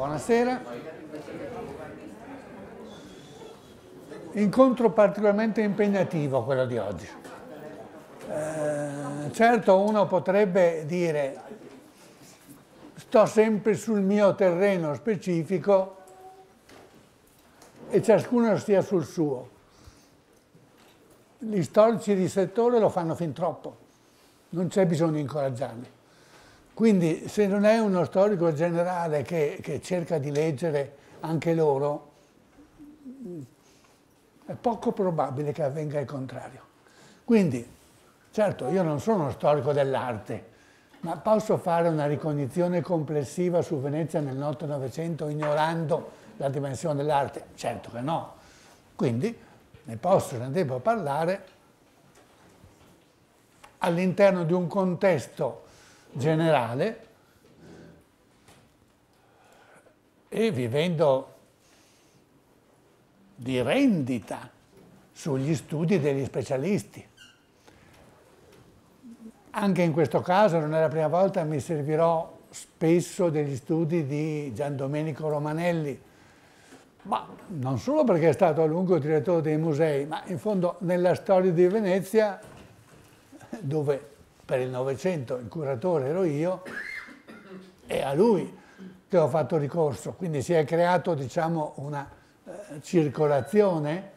Buonasera. Incontro particolarmente impegnativo quello di oggi. Eh, certo uno potrebbe dire sto sempre sul mio terreno specifico e ciascuno stia sul suo. Gli storici di settore lo fanno fin troppo, non c'è bisogno di incoraggiarli. Quindi se non è uno storico generale che, che cerca di leggere anche loro, è poco probabile che avvenga il contrario. Quindi, certo, io non sono uno storico dell'arte, ma posso fare una ricognizione complessiva su Venezia nel Notte Novecento ignorando la dimensione dell'arte? Certo che no. Quindi ne posso ne devo parlare all'interno di un contesto generale e vivendo di rendita sugli studi degli specialisti. Anche in questo caso, non è la prima volta, mi servirò spesso degli studi di Gian Domenico Romanelli, ma non solo perché è stato a lungo direttore dei musei, ma in fondo nella storia di Venezia, dove per il Novecento il curatore ero io e a lui che ho fatto ricorso, quindi si è creato diciamo, una eh, circolazione,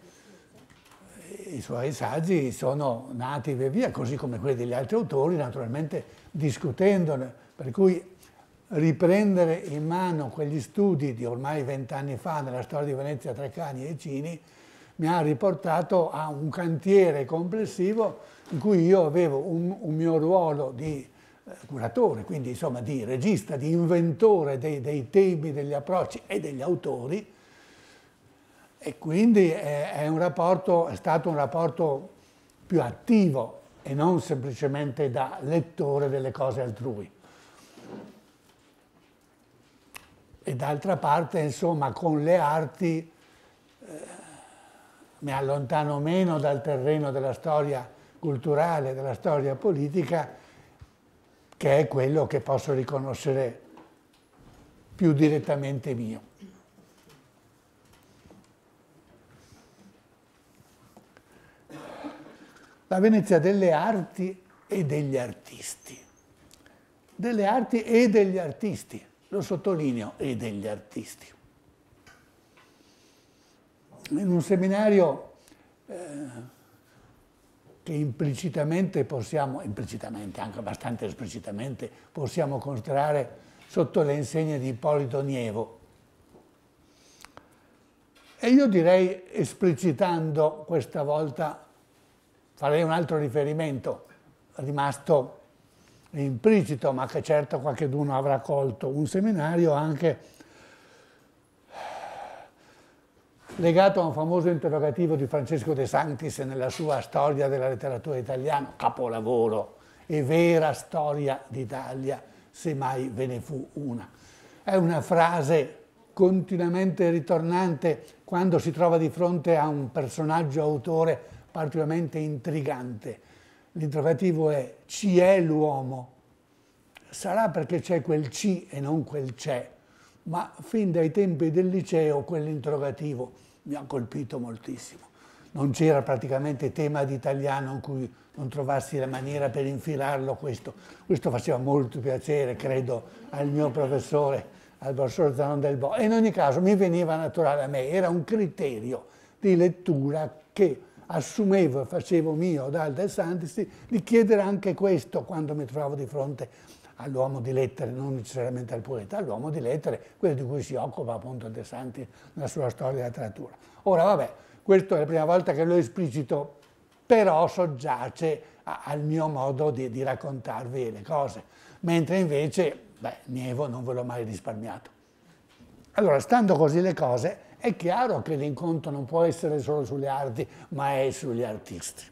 i suoi saggi sono nati via via, così come quelli degli altri autori, naturalmente discutendone, per cui riprendere in mano quegli studi di ormai vent'anni fa nella storia di Venezia, Treccani e Cini mi ha riportato a un cantiere complessivo in cui io avevo un, un mio ruolo di eh, curatore, quindi insomma di regista, di inventore dei, dei, temi, degli approcci e degli autori e quindi è, è, rapporto, è, stato un rapporto più attivo e non semplicemente da lettore delle cose altrui. E d'altra parte, insomma, con le arti eh, mi allontano meno dal terreno della storia culturale, della storia politica, che è quello che posso riconoscere più direttamente mio. La Venezia delle arti e degli artisti. Delle arti e degli artisti, lo sottolineo, e degli artisti. In un seminario eh, che implicitamente possiamo, implicitamente, anche abbastanza esplicitamente, possiamo considerare sotto le insegne di Ippolito Nievo. E io direi, esplicitando questa volta, farei un altro riferimento, rimasto implicito, ma che certo qualcuno avrà colto, un seminario anche legato a un famoso interrogativo di Francesco De Santis nella sua Storia della letteratura italiana, capolavoro e vera storia d'Italia, se mai ve ne fu una. È una frase continuamente ritornante quando si trova di fronte a un personaggio autore particolarmente intrigante. L'interrogativo è ci è l'uomo? Sarà perché c'è quel ci e non quel c'è ma fin dai tempi del liceo quell'interrogativo mi ha colpito moltissimo. Non c'era praticamente tema di italiano in cui non trovassi la maniera per infilarlo, questo, questo faceva molto piacere, credo, al mio professore, al professor Zanon del Bo. E in ogni caso mi veniva naturale a me, era un criterio di lettura che assumevo e facevo mio da De Santis di chiedere anche questo quando mi trovavo di fronte a all'uomo di lettere, non necessariamente al poeta, all'uomo di lettere, quello di cui si occupa appunto De Santi nella sua storia della letteratura. Ora vabbè, questa è la prima volta che lo esplicito, però soggiace a, al mio modo di, di, raccontarvi le cose, mentre invece, beh, Nievo non ve l'ho mai risparmiato. Allora, stando così le cose, è chiaro che l'incontro non può essere solo sulle arti, ma è sugli artisti.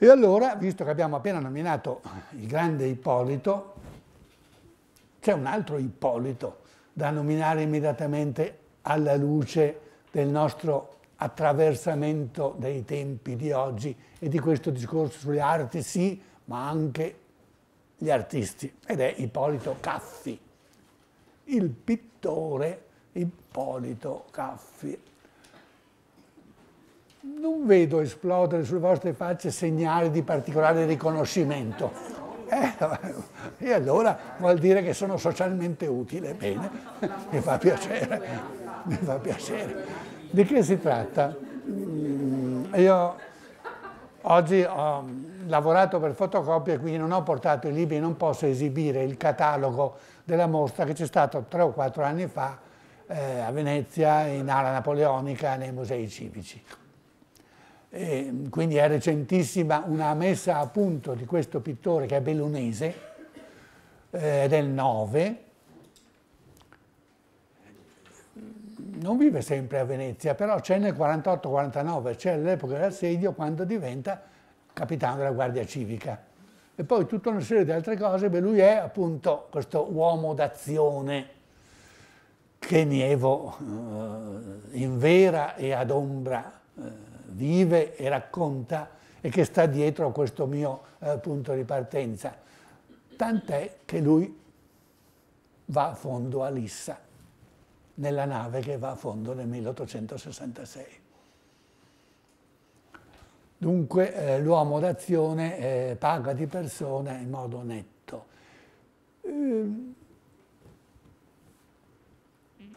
E allora, visto che abbiamo appena nominato il grande Ippolito, c'è un altro Ippolito da nominare immediatamente alla luce del nostro attraversamento dei tempi di oggi e di questo discorso sulle arti sì, ma anche gli artisti, ed è Ippolito Caffi, il pittore Ippolito Caffi non vedo esplodere sulle vostre facce segnali di particolare riconoscimento. Eh, e allora vuol dire che sono socialmente utile, bene, mi fa piacere, mi fa piacere. Di che si tratta? Mm, io oggi ho lavorato per fotocopie, quindi non ho portato i libri, non posso esibire il catalogo della mostra che c'è stato tre o quattro anni fa eh, a Venezia, in ala napoleonica, nei musei civici eh, quindi è recentissima una messa a punto di questo pittore che è bellunese eh, del 9. Non vive sempre a Venezia, però c'è nel 48-49, c'è l'epoca dell'assedio quando diventa capitano della Guardia Civica. E poi tutta una serie di altre cose, beh, lui è appunto questo uomo d'azione che Nievo eh, vera e adombra. Eh, vive e racconta e che sta dietro a questo mio eh, punto di partenza. Tant'è che lui va a fondo a Lissa, nella nave che va a fondo nel 1866. Dunque eh, l'uomo d'azione eh, paga di persona in modo netto. Ehm,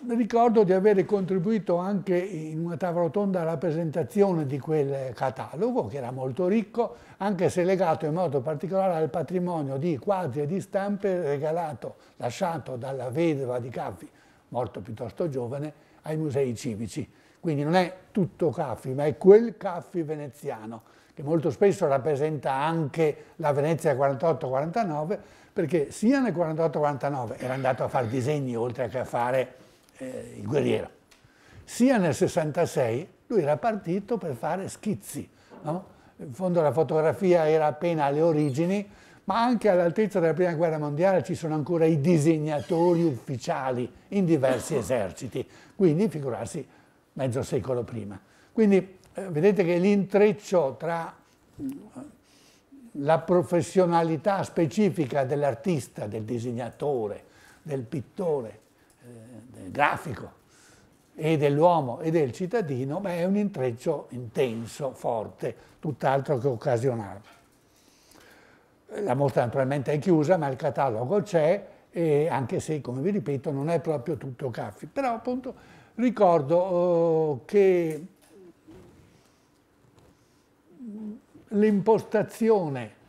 ricordo di aver contribuito anche in una tavola rotonda alla presentazione di quel catalogo, che era molto ricco, anche se legato in modo particolare al patrimonio di quadri e di stampe regalato, lasciato dalla vedova di Caffi, morto piuttosto giovane, ai musei civici. Quindi non è tutto Caffi, ma è quel Caffi veneziano, che molto spesso rappresenta anche la Venezia 48-49, perché sia nel 48-49 era andato a fare disegni oltre che a fare eh, il guerriero. Sia nel 66 lui era partito per fare schizzi. No? In fondo la fotografia era appena alle origini, ma anche all'altezza della Prima Guerra Mondiale ci sono ancora i disegnatori ufficiali in diversi eserciti, quindi figurarsi mezzo secolo prima. Quindi eh, vedete che l'intreccio tra mm, la professionalità specifica dell'artista, del disegnatore, del pittore grafico e dell'uomo e del cittadino, ma è un intreccio intenso, forte, tutt'altro che occasionale. La mostra naturalmente è chiusa, ma il catalogo c'è, anche se, come vi ripeto, non è proprio tutto Caffi. Però appunto ricordo eh, che l'impostazione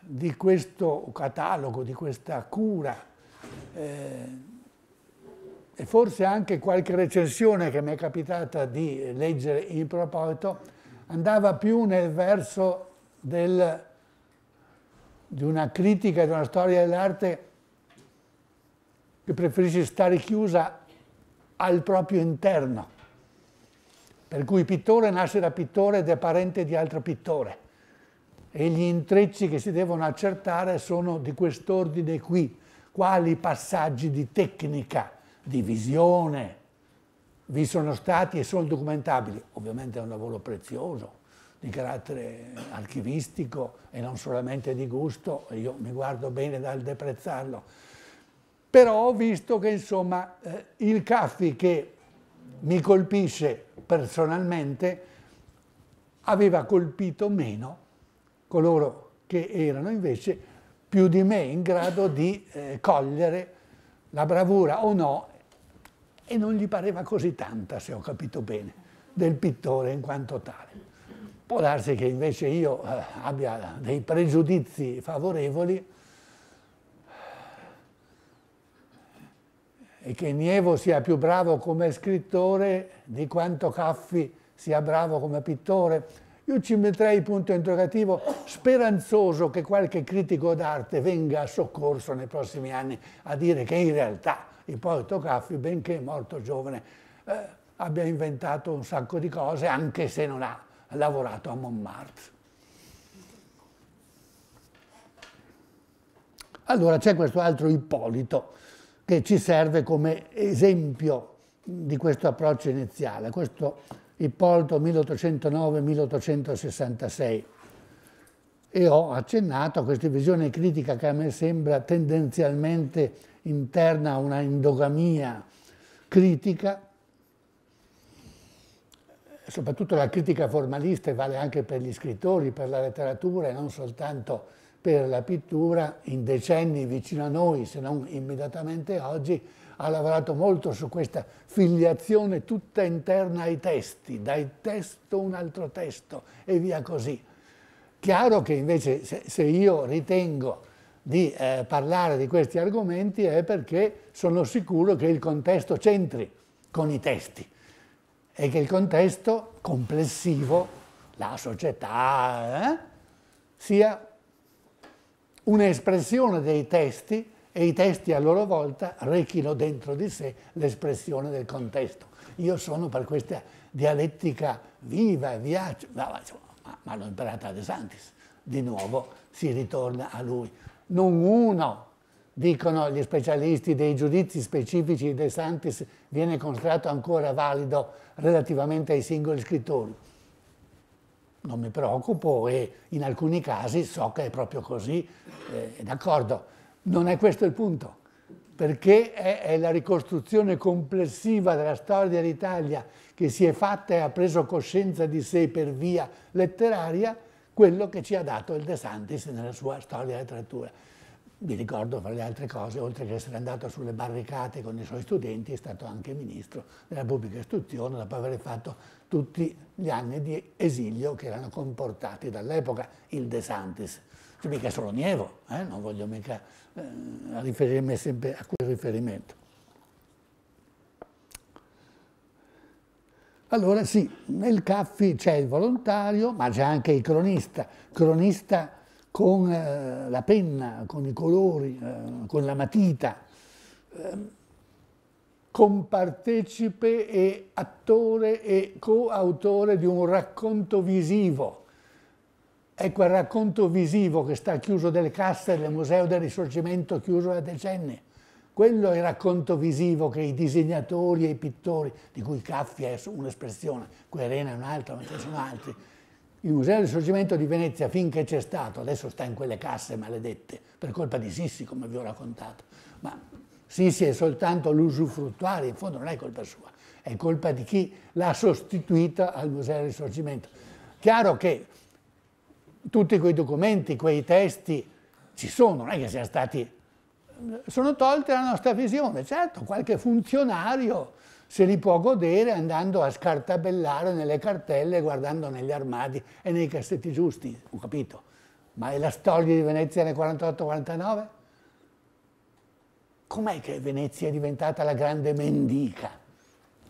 di questo catalogo, di questa cura, eh, e forse anche qualche recensione che mi è capitata di leggere in proposito, andava più nel verso del, di una critica, di una storia dell'arte che preferisce stare chiusa al proprio interno. Per cui pittore nasce da pittore ed è parente di altro pittore. E gli intrecci che si devono accertare sono di quest'ordine qui, quali passaggi di tecnica divisione, vi sono stati e sono documentabili, ovviamente è un lavoro prezioso di carattere archivistico e non solamente di gusto, io mi guardo bene dal deprezzarlo, però ho visto che insomma eh, il Caffi che mi colpisce personalmente aveva colpito meno coloro che erano invece più di me in grado di eh, cogliere la bravura o no e non gli pareva così tanta, se ho capito bene, del pittore in quanto tale. Può darsi che invece io eh, abbia dei pregiudizi favorevoli e che Nievo sia più bravo come scrittore di quanto Caffi sia bravo come pittore. Io ci metterei punto interrogativo speranzoso che qualche critico d'arte venga a soccorso nei prossimi anni a dire che in realtà Ippolito Caffio, benché molto giovane, eh, abbia inventato un sacco di cose, anche se non ha lavorato a Montmartre. Allora c'è questo altro Ippolito che ci serve come esempio di questo approccio iniziale, questo Ippolito 1809-1866. E ho accennato a questa visione critica che a me sembra tendenzialmente interna a una endogamia critica, soprattutto la critica formalista e vale anche per gli scrittori, per la letteratura e non soltanto per la pittura, in decenni vicino a noi, se non immediatamente oggi, ha lavorato molto su questa filiazione tutta interna ai testi, dai testo un altro testo e via così. Chiaro che invece se, se io ritengo di eh, parlare di questi argomenti è perché sono sicuro che il contesto c'entri con i testi e che il contesto complessivo, la società, eh, sia un'espressione dei testi e i testi a loro volta rechino dentro di sé l'espressione del contesto. Io sono per questa dialettica viva, viaggio, ma, ma l'ho imparata a De Santis, di nuovo si ritorna a lui non uno, dicono gli specialisti dei giudizi specifici di De Santis, viene considerato ancora valido relativamente ai singoli scrittori. Non mi preoccupo e in alcuni casi so che è proprio così, eh, d'accordo. Non è questo il punto, perché è, è la ricostruzione complessiva della storia dell'Italia che si è fatta e ha preso coscienza di sé per via letteraria quello che ci ha dato il De Santis nella sua storia della letteratura. Vi ricordo, fra le altre cose, oltre che essere andato sulle barricate con i suoi studenti, è stato anche ministro della pubblica istruzione dopo aver fatto tutti gli anni di esilio che erano comportati dall'epoca il De Santis. Cioè mica solo Nievo, eh? non voglio mica eh, riferirmi sempre a quel riferimento. Allora sì, nel CAFFI c'è il volontario, ma c'è anche il cronista, cronista con eh, la penna, con i colori, eh, con la matita, ehm, compartecipe e attore e coautore di un racconto visivo. È ecco, quel racconto visivo che sta chiuso delle casse del Museo del Risorgimento chiuso da decenni quello è il racconto visivo che i disegnatori e i pittori, di cui Caffia è un'espressione, Querena è un'altra, ma ce ne sono altri, il Museo del Risorgimento di Venezia finché c'è stato, adesso sta in quelle casse maledette, per colpa di Sissi come vi ho raccontato, ma Sissi è soltanto l'usufruttuario, in fondo non è colpa sua, è colpa di chi l'ha sostituita al Museo del Risorgimento. Chiaro che tutti quei documenti, quei testi ci sono, non è che siano stati sono tolte la nostra visione. Certo, qualche funzionario se li può godere andando a scartabellare nelle cartelle, guardando negli armadi e nei cassetti giusti, ho capito. Ma è la storia di Venezia nel 48-49? Com'è che Venezia è diventata la grande mendica?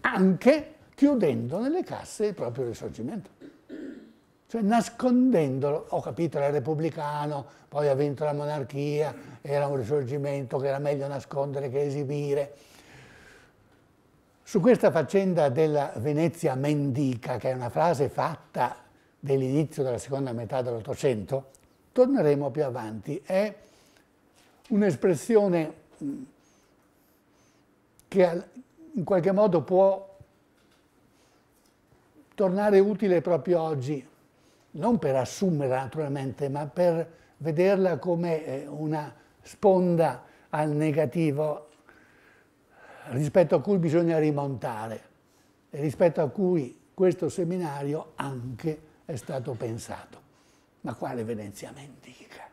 Anche chiudendo nelle casse il proprio risorgimento cioè nascondendolo, ho capito era repubblicano, poi ha vinto la monarchia, era un risorgimento che era meglio nascondere che esibire. Su questa faccenda della Venezia mendica, che è una frase fatta dell'inizio della seconda metà dell'Ottocento, torneremo più avanti. È un'espressione mm, che in qualche modo può tornare utile proprio oggi non per assumerla naturalmente, ma per vederla come eh, una sponda al negativo rispetto a cui bisogna rimontare e rispetto a cui questo seminario anche è stato pensato. Ma quale Venezia mendica?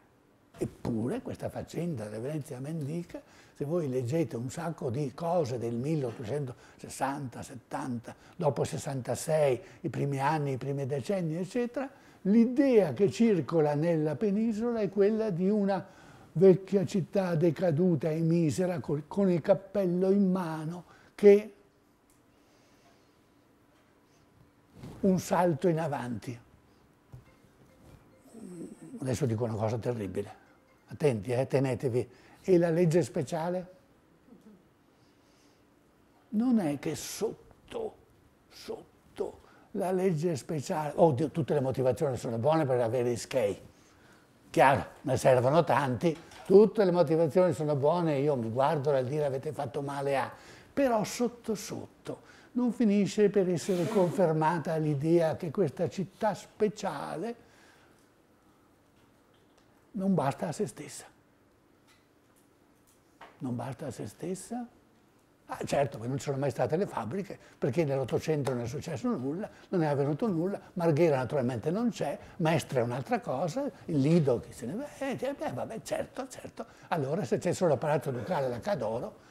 Eppure questa faccenda della Venezia mendica, se voi leggete un sacco di cose del 1860, 70, dopo 66, i primi anni, i primi decenni, eccetera, L'idea che circola nella penisola è quella di una vecchia città decaduta e misera con il cappello in mano che un salto in avanti. Adesso dico una cosa terribile, attenti, eh, tenetevi. E la legge speciale? Non è che sotto la legge speciale, oddio, tutte le motivazioni sono buone per avere i skei, chiaro, ne servono tanti, tutte le motivazioni sono buone, io mi guardo dal dire avete fatto male a, però sotto sotto non finisce per essere confermata l'idea che questa città speciale non basta a se stessa. Non basta a se stessa Ah, certo, ma non sono mai state le fabbriche, perché nell'Ottocento non è successo nulla, non è avvenuto nulla, Marghera naturalmente non c'è, Maestra è un'altra cosa, il Lido che se ne va, eh, beh, cioè, vabbè, certo, certo. Allora se c'è solo l'apparato ducale da Cadoro,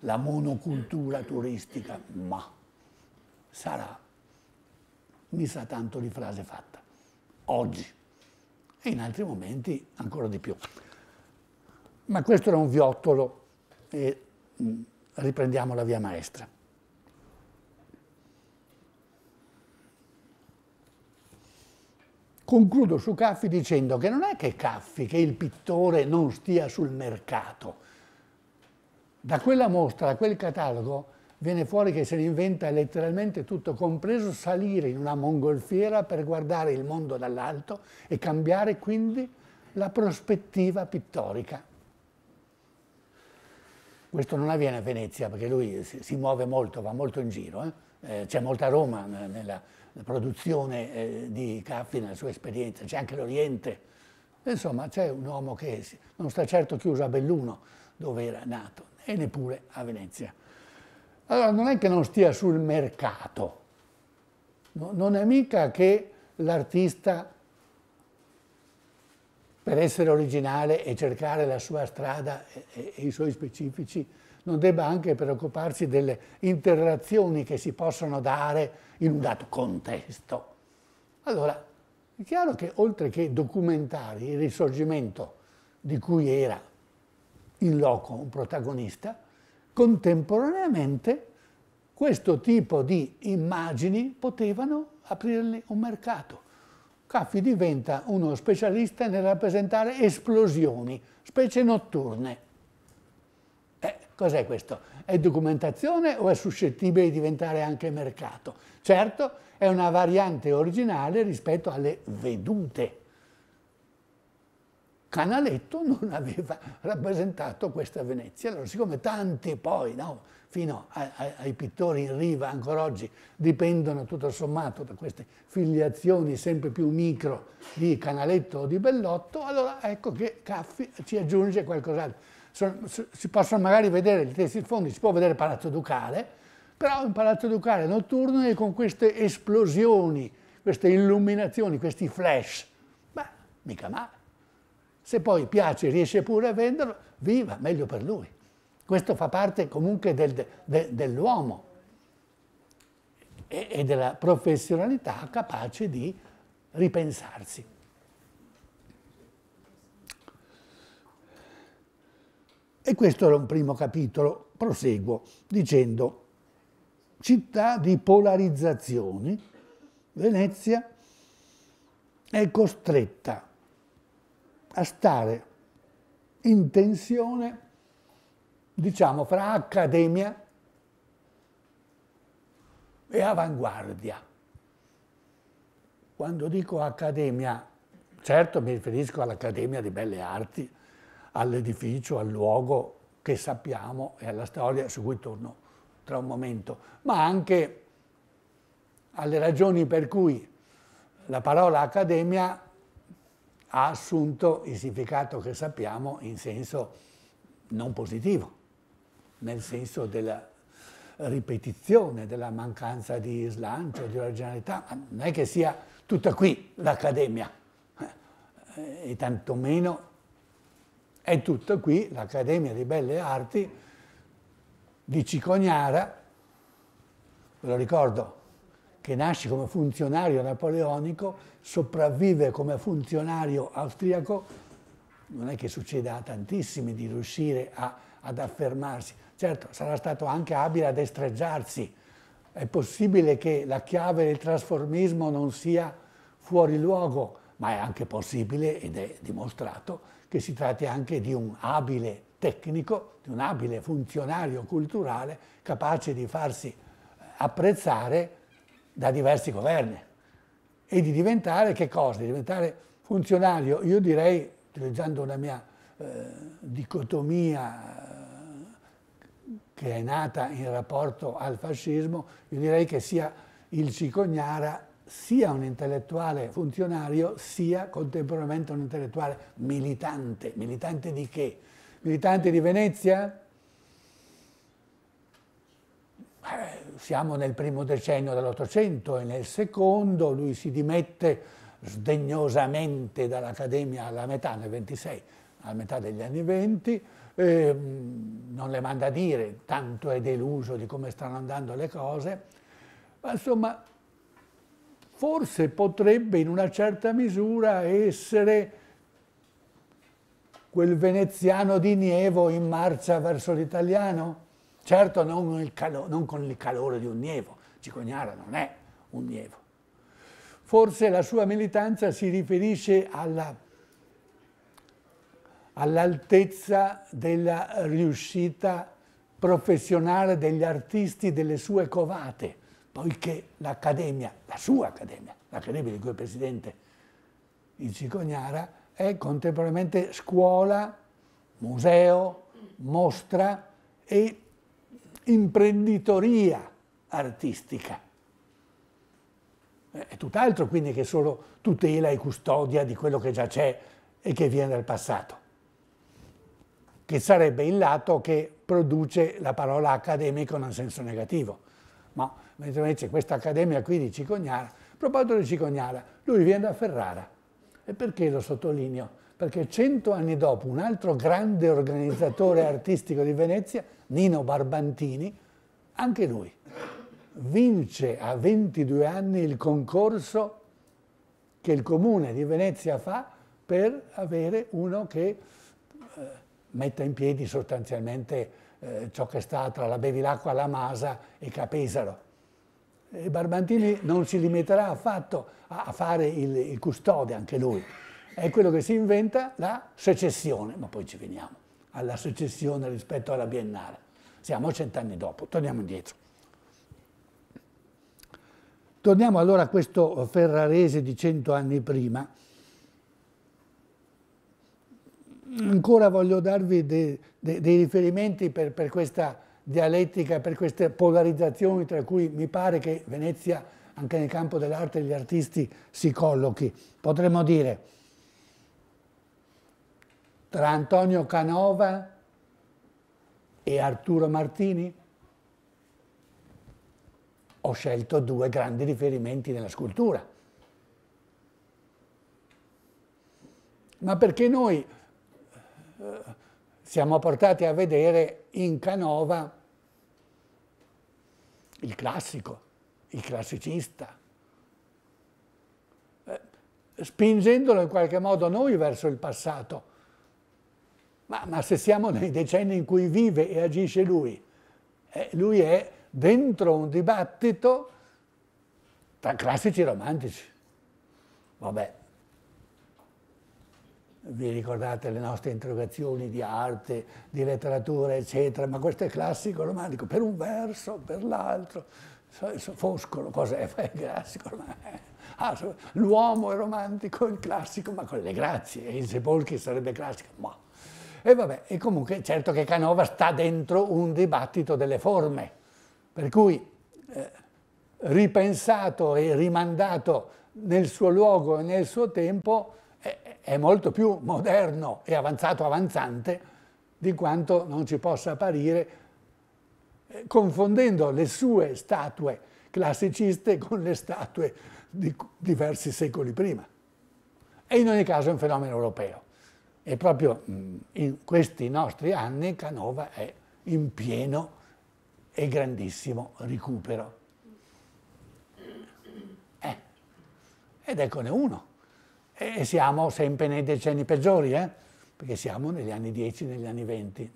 la monocultura turistica, ma sarà, mi sa tanto di frase fatta, oggi e in altri momenti ancora di più. Ma questo era un viottolo e riprendiamo la via maestra. Concludo su Caffi dicendo che non è che Caffi, che il pittore non stia sul mercato. Da quella mostra, da quel catalogo, viene fuori che se ne inventa letteralmente tutto, compreso salire in una mongolfiera per guardare il mondo dall'alto e cambiare quindi la prospettiva pittorica. Questo non avviene a Venezia perché lui si, si muove molto, va molto in giro. Eh? Eh, c'è molta Roma nella produzione eh, di Caffi, nella sua esperienza, c'è anche l'Oriente. Insomma, c'è un uomo che non sta certo chiuso a Belluno, dove era nato, e neppure a Venezia. Allora, non è che non stia sul mercato, no, non è mica che l'artista per essere originale e cercare la sua strada e, e i suoi specifici, non debba anche preoccuparsi delle interazioni che si possono dare in un dato contesto. Allora, è chiaro che oltre che documentare il risorgimento di cui era in loco un protagonista, contemporaneamente questo tipo di immagini potevano aprirgli un mercato. Caffi diventa uno specialista nel rappresentare esplosioni, specie notturne. Eh, cos'è questo? È documentazione o è suscettibile di diventare anche mercato? Certo, è una variante originale rispetto alle vedute. Canaletto non aveva rappresentato questa Venezia. Allora, siccome tanti poi no, fino a, a, ai pittori in riva ancora oggi dipendono tutto sommato da queste filiazioni sempre più micro di Canaletto o di Bellotto, allora ecco che Caffi ci aggiunge qualcos'altro. Si possono magari vedere gli stessi fondi, si può vedere Palazzo Ducale, però un Palazzo Ducale notturno e con queste esplosioni, queste illuminazioni, questi flash, beh, mica male. Se poi piace e riesce pure a venderlo, viva, meglio per lui. Questo fa parte comunque del, de, dell'uomo e, e della professionalità capace di ripensarsi. E questo era un primo capitolo. Proseguo dicendo città di polarizzazioni, Venezia è costretta a stare in tensione diciamo, fra accademia e avanguardia. Quando dico accademia, certo mi riferisco all'Accademia di Belle Arti, all'edificio, al luogo che sappiamo e alla storia su cui torno tra un momento, ma anche alle ragioni per cui la parola accademia ha assunto il significato che sappiamo in senso non positivo nel senso della ripetizione, della mancanza di slancio, di originalità, non è che sia tutta qui l'accademia, eh, e tantomeno è tutta qui l'Accademia di Belle Arti di Cicognara, ve lo ricordo, che nasce come funzionario napoleonico, sopravvive come funzionario austriaco, non è che succeda a tantissimi di riuscire a, ad affermarsi, Certo, sarà stato anche abile a destreggiarsi. È possibile che la chiave del trasformismo non sia fuori luogo, ma è anche possibile, ed è dimostrato, che si tratti anche di un abile tecnico, di un abile funzionario culturale capace di farsi eh, apprezzare da diversi governi e di diventare che cosa? Di diventare funzionario, io direi, utilizzando una mia eh, dicotomia che è nata in rapporto al fascismo, io direi che sia il Cicognara sia un intellettuale funzionario, sia contemporaneamente un intellettuale militante. Militante di che? Militante di Venezia? Eh, siamo nel primo decennio dell'Ottocento e nel secondo lui si dimette sdegnosamente dall'Accademia alla metà, nel 26, alla metà degli anni 20, eh, non le manda a dire, tanto è deluso di come stanno andando le cose, ma insomma forse potrebbe in una certa misura essere quel veneziano di Nievo in marcia verso l'italiano, certo non, non, con il calore di un Nievo, Cicognara non è un Nievo. Forse la sua militanza si riferisce alla all'altezza della riuscita professionale degli artisti delle sue covate, poiché l'Accademia, la sua Accademia, l'Accademia di cui è presidente il Cicognara, è contemporaneamente scuola, museo, mostra e imprenditoria artistica. Eh, è tutt'altro quindi che solo tutela e custodia di quello che già c'è e che viene dal passato che sarebbe il lato che produce la parola accademico nel senso negativo. Ma mentre invece questa accademia qui di Cicognara, a proposito di Cicognara, lui viene da Ferrara. E perché lo sottolineo? Perché cento anni dopo un altro grande organizzatore artistico di Venezia, Nino Barbantini, anche lui, vince a 22 anni il concorso che il comune di Venezia fa per avere uno che metta in piedi sostanzialmente eh, ciò che sta tra la Bevilacqua, la Masa e Capesaro. E Barbantini non si limiterà affatto a fare il, il custode anche lui, è quello che si inventa la secessione, ma poi ci veniamo, alla secessione rispetto alla biennale. Siamo cent'anni dopo, torniamo indietro. Torniamo allora a questo Ferrarese di cento anni prima, ancora voglio darvi dei, dei, dei riferimenti per, per, questa dialettica, per queste polarizzazioni tra cui mi pare che Venezia anche nel campo dell'arte e degli artisti si collochi. Potremmo dire tra Antonio Canova e Arturo Martini ho scelto due grandi riferimenti nella scultura. Ma perché noi siamo portati a vedere in Canova il classico, il classicista, eh, spingendolo in qualche modo noi verso il passato. Ma, ma se siamo nei decenni in cui vive e agisce lui, eh, lui è dentro un dibattito tra classici e romantici. Vabbè, vi ricordate le nostre interrogazioni di arte, di letteratura, eccetera, ma questo è classico romantico, per un verso, per l'altro, Foscolo, cos'è? È classico romantico. Ah, l'uomo è romantico, il classico, ma con le grazie, e il Sepolchi sarebbe classico, ma... E vabbè, e comunque certo che Canova sta dentro un dibattito delle forme, per cui eh, ripensato e rimandato nel suo luogo e nel suo tempo, è molto più moderno e avanzato avanzante di quanto non ci possa apparire eh, confondendo le sue statue classiciste con le statue di diversi secoli prima. E in ogni caso è un fenomeno europeo. E proprio mm, in questi nostri anni Canova è in pieno e grandissimo recupero. Eh. Ed eccone uno e siamo sempre nei decenni peggiori, eh? perché siamo negli anni 10, negli anni 20,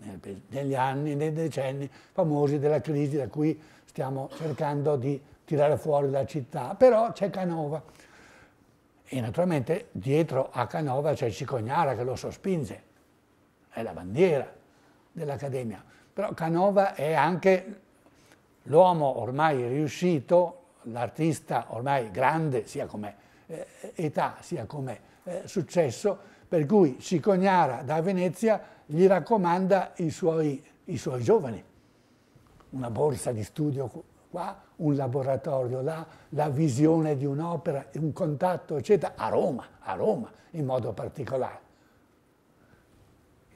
negli anni, nei decenni famosi della crisi da cui stiamo cercando di tirare fuori la città, però c'è Canova. E naturalmente dietro a Canova c'è Cicognara che lo sospinge, è la bandiera dell'Accademia. Però Canova è anche l'uomo ormai riuscito, l'artista ormai grande, sia come eh, età, sia come eh, successo, per cui Cicognara da Venezia gli raccomanda i suoi, i suoi giovani. Una borsa di studio qua, un laboratorio là, la visione di un'opera, un contatto, eccetera, a Roma, a Roma in modo particolare.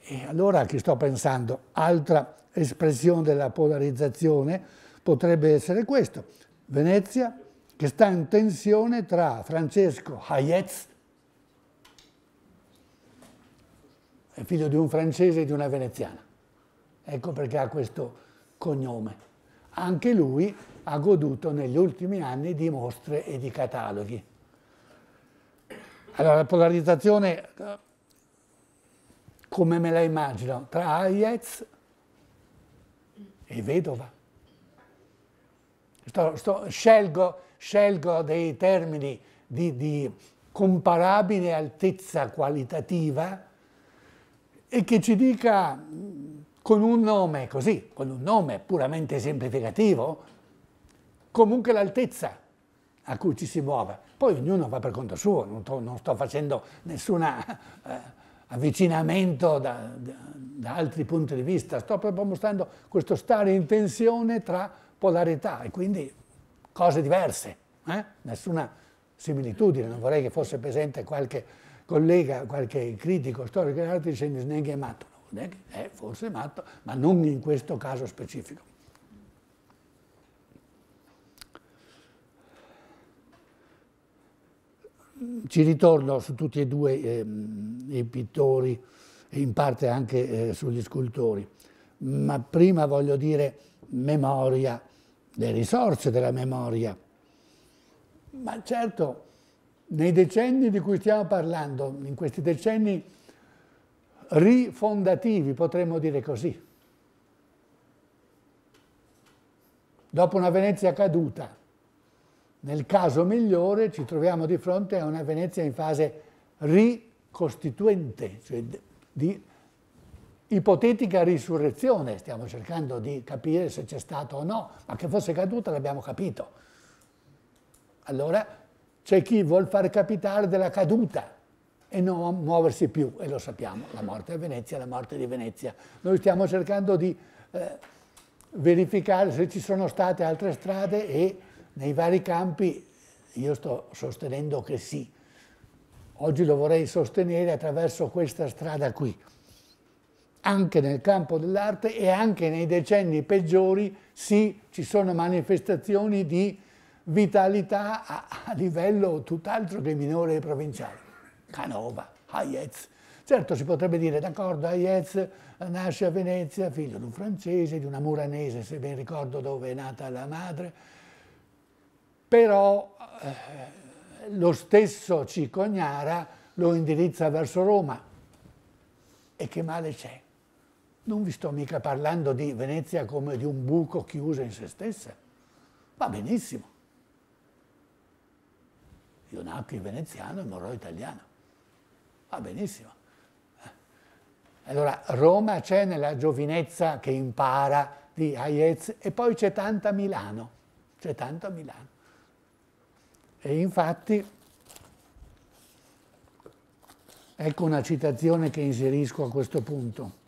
E allora che sto pensando, altra espressione della polarizzazione potrebbe essere questo, Venezia che sta in tensione tra Francesco Hayez, figlio di un francese e di una veneziana. Ecco perché ha questo cognome. Anche lui ha goduto negli ultimi anni di mostre e di cataloghi. Allora, la polarizzazione, eh, come me la immagino, tra Hayez e vedova. Sto, sto, scelgo scelgo dei termini di, di comparabile altezza qualitativa e che ci dica mm, con un nome così, con un nome puramente semplificativo, comunque l'altezza a cui ci si muove. Poi ognuno va per conto suo, non, to, non sto facendo nessun eh, avvicinamento da, da, da, altri punti di vista, sto proprio mostrando questo stare in tensione tra polarità e quindi cose diverse, eh? nessuna similitudine, non vorrei che fosse presente qualche collega, qualche critico storico e altro dicendo Sneghe è matto, Sneghe è forse matto, ma non in questo caso specifico. Ci ritorno su tutti e due eh, i pittori e in parte anche eh, sugli scultori, ma prima voglio dire memoria le risorse della memoria. Ma certo, nei decenni di cui stiamo parlando, in questi decenni rifondativi, potremmo dire così, dopo una Venezia caduta, nel caso migliore ci troviamo di fronte a una Venezia in fase ricostituente, cioè di ipotetica risurrezione, stiamo cercando di capire se c'è stato o no, ma che fosse caduta l'abbiamo capito. Allora c'è chi vuol far capitare della caduta e non muoversi più, e lo sappiamo, la morte a Venezia la morte di Venezia. Noi stiamo cercando di eh, verificare se ci sono state altre strade e nei vari campi io sto sostenendo che sì. Oggi lo vorrei sostenere attraverso questa strada qui anche nel campo dell'arte e anche nei decenni peggiori sì, ci sono manifestazioni di vitalità a, a livello tutt'altro che minore e provinciale. Canova, Hayez. Certo si potrebbe dire, d'accordo, Hayez eh, nasce a Venezia, figlio di un francese, di una muranese, se ben ricordo dove è nata la madre, però eh, lo stesso Cicognara lo indirizza verso Roma. E che male c'è? Non vi sto mica parlando di Venezia come di un buco chiuso in se stessa. Va benissimo. Io nacco in veneziano e morrò italiano. Va benissimo. Eh. Allora, Roma c'è nella giovinezza che impara di Hayez e poi c'è tanta Milano, c'è tanta Milano. E infatti, ecco una citazione che inserisco a questo punto.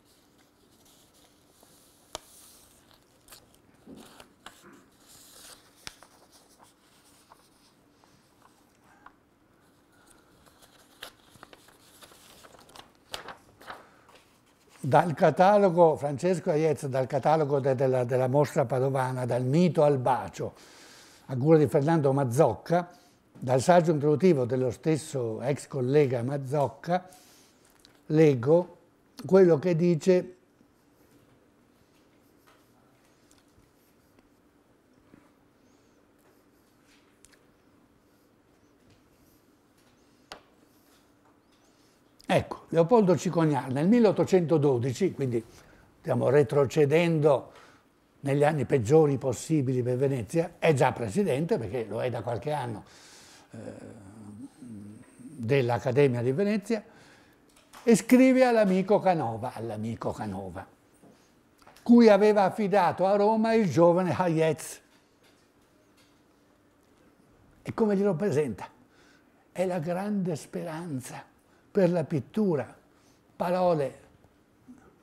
dal catalogo, Francesco Aiez, dal catalogo de, della, della, mostra padovana, dal mito al bacio, a cura di Fernando Mazzocca, dal saggio introduttivo dello stesso ex collega Mazzocca, leggo quello che dice Ecco, Leopoldo Cicognar nel 1812, quindi stiamo retrocedendo negli anni peggiori possibili per Venezia, è già presidente, perché lo è da qualche anno, eh, dell'Accademia di Venezia, e scrive all'amico Canova, all'amico Canova, cui aveva affidato a Roma il giovane Hayez. E come glielo presenta? È la grande speranza per la pittura, parole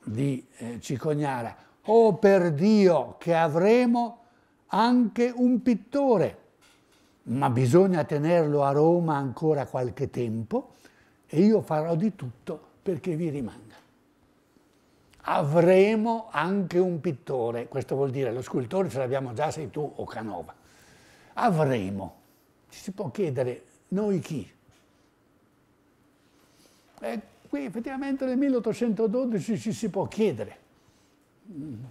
di eh, Cicognara, oh per Dio che avremo anche un pittore, ma bisogna tenerlo a Roma ancora qualche tempo e io farò di tutto perché vi rimanga. Avremo anche un pittore, questo vuol dire lo scultore ce l'abbiamo già, sei tu o Canova. Avremo, ci si può chiedere noi chi? E eh, qui effettivamente nel 1812 ci si può chiedere. Mm.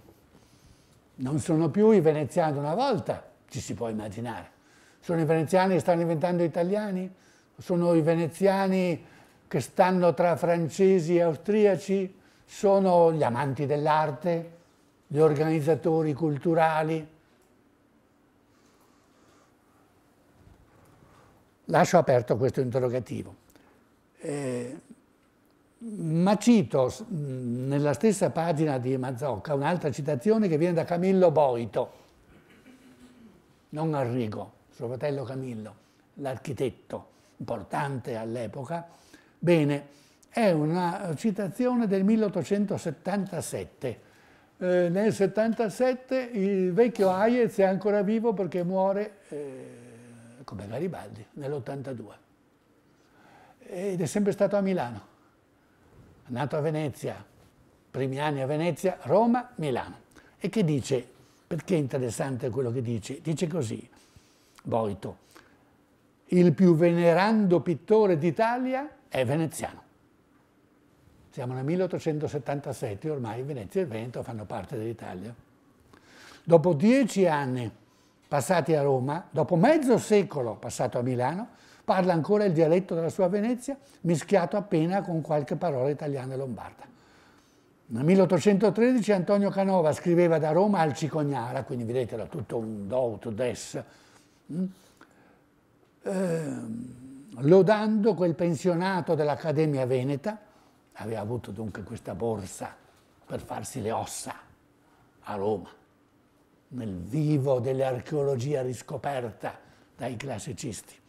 Non sono più i veneziani una volta, ci si può immaginare. Sono i veneziani che stanno diventando italiani? Sono i veneziani che stanno tra francesi e austriaci? Sono gli amanti dell'arte, gli organizzatori culturali? Lascio aperto questo interrogativo. Eh, ma cito nella stessa pagina di Mazzocca un'altra citazione che viene da Camillo Boito, non Arrigo, suo fratello Camillo, l'architetto importante all'epoca. Bene, è una citazione del 1877. Eh, nel 77 il vecchio Hayez è ancora vivo perché muore, eh, come Garibaldi, nell'82. Ed è sempre stato a Milano nato a Venezia, primi anni a Venezia, Roma, Milano. E che dice, perché è interessante quello che dice? Dice così, Boito, il più venerando pittore d'Italia è veneziano. Siamo nel 1877, ormai Venezia e Veneto fanno parte dell'Italia. Dopo dieci anni passati a Roma, dopo mezzo secolo passato a Milano, Parla ancora il dialetto della sua Venezia, mischiato appena con qualche parola italiana e lombarda. Nel 1813 Antonio Canova scriveva da Roma al Cicognara, quindi vedete era tutto un do, to des, mm, eh, lodando quel pensionato dell'Accademia Veneta, aveva avuto dunque questa borsa per farsi le ossa a Roma, nel vivo dell'archeologia riscoperta dai classicisti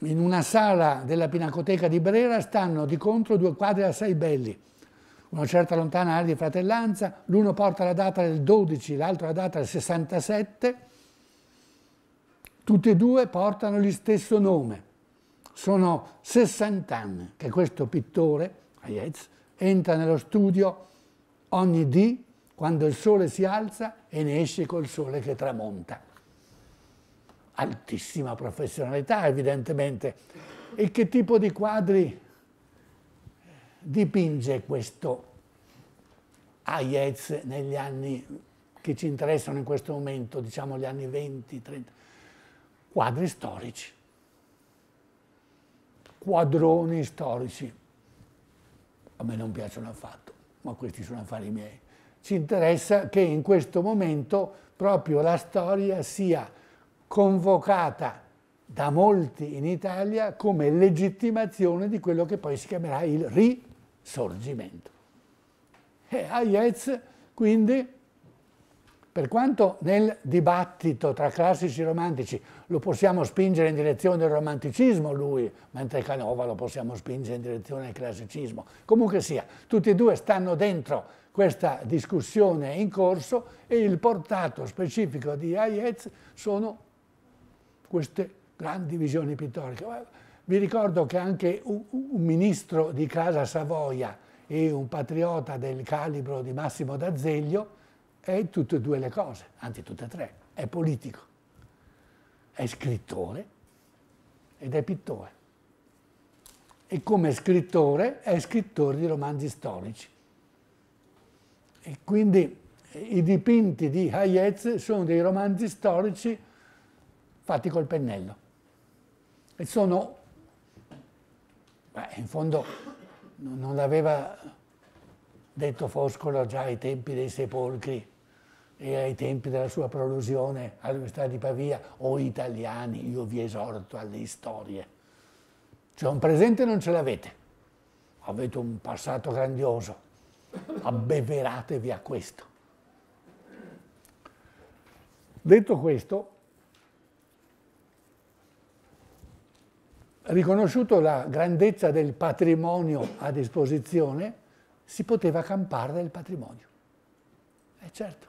in una sala della Pinacoteca di Brera stanno di contro due quadri assai belli, una certa lontana area di fratellanza, l'uno porta la data del 12, l'altro la data del 67, tutti e due portano lo stesso nome. Sono 60 anni che questo pittore, Hayez, entra nello studio ogni dì quando il sole si alza e ne esce col sole che tramonta altissima professionalità evidentemente. E che tipo di quadri dipinge questo Hayez negli anni che ci interessano in questo momento, diciamo gli anni 20, 30? Quadri storici, quadroni storici. A me non piacciono affatto, ma questi sono affari miei. Ci interessa che in questo momento proprio la storia sia convocata da molti in Italia come legittimazione di quello che poi si chiamerà il risorgimento. E Hayez quindi, per quanto nel dibattito tra classici e romantici lo possiamo spingere in direzione del romanticismo lui, mentre Canova lo possiamo spingere in direzione del classicismo, comunque sia, tutti e due stanno dentro questa discussione in corso e il portato specifico di Hayez sono queste grandi visioni pittoriche. Vi ricordo che anche un, ministro di Casa Savoia e un patriota del calibro di Massimo D'Azeglio è tutte e due le cose, anzi tutte e tre, è politico, è scrittore ed è pittore. E come scrittore è scrittore di romanzi storici. E quindi i dipinti di Hayez sono dei romanzi storici fatti col pennello. E sono, beh, in fondo non l'aveva detto Foscolo già ai tempi dei sepolcri e ai tempi della sua prolusione all'Università di Pavia, o italiani, io vi esorto alle storie. Cioè un presente non ce l'avete, avete un passato grandioso, abbeveratevi a questo. Detto questo, riconosciuto la grandezza del patrimonio a disposizione, si poteva campare del patrimonio. E eh, certo.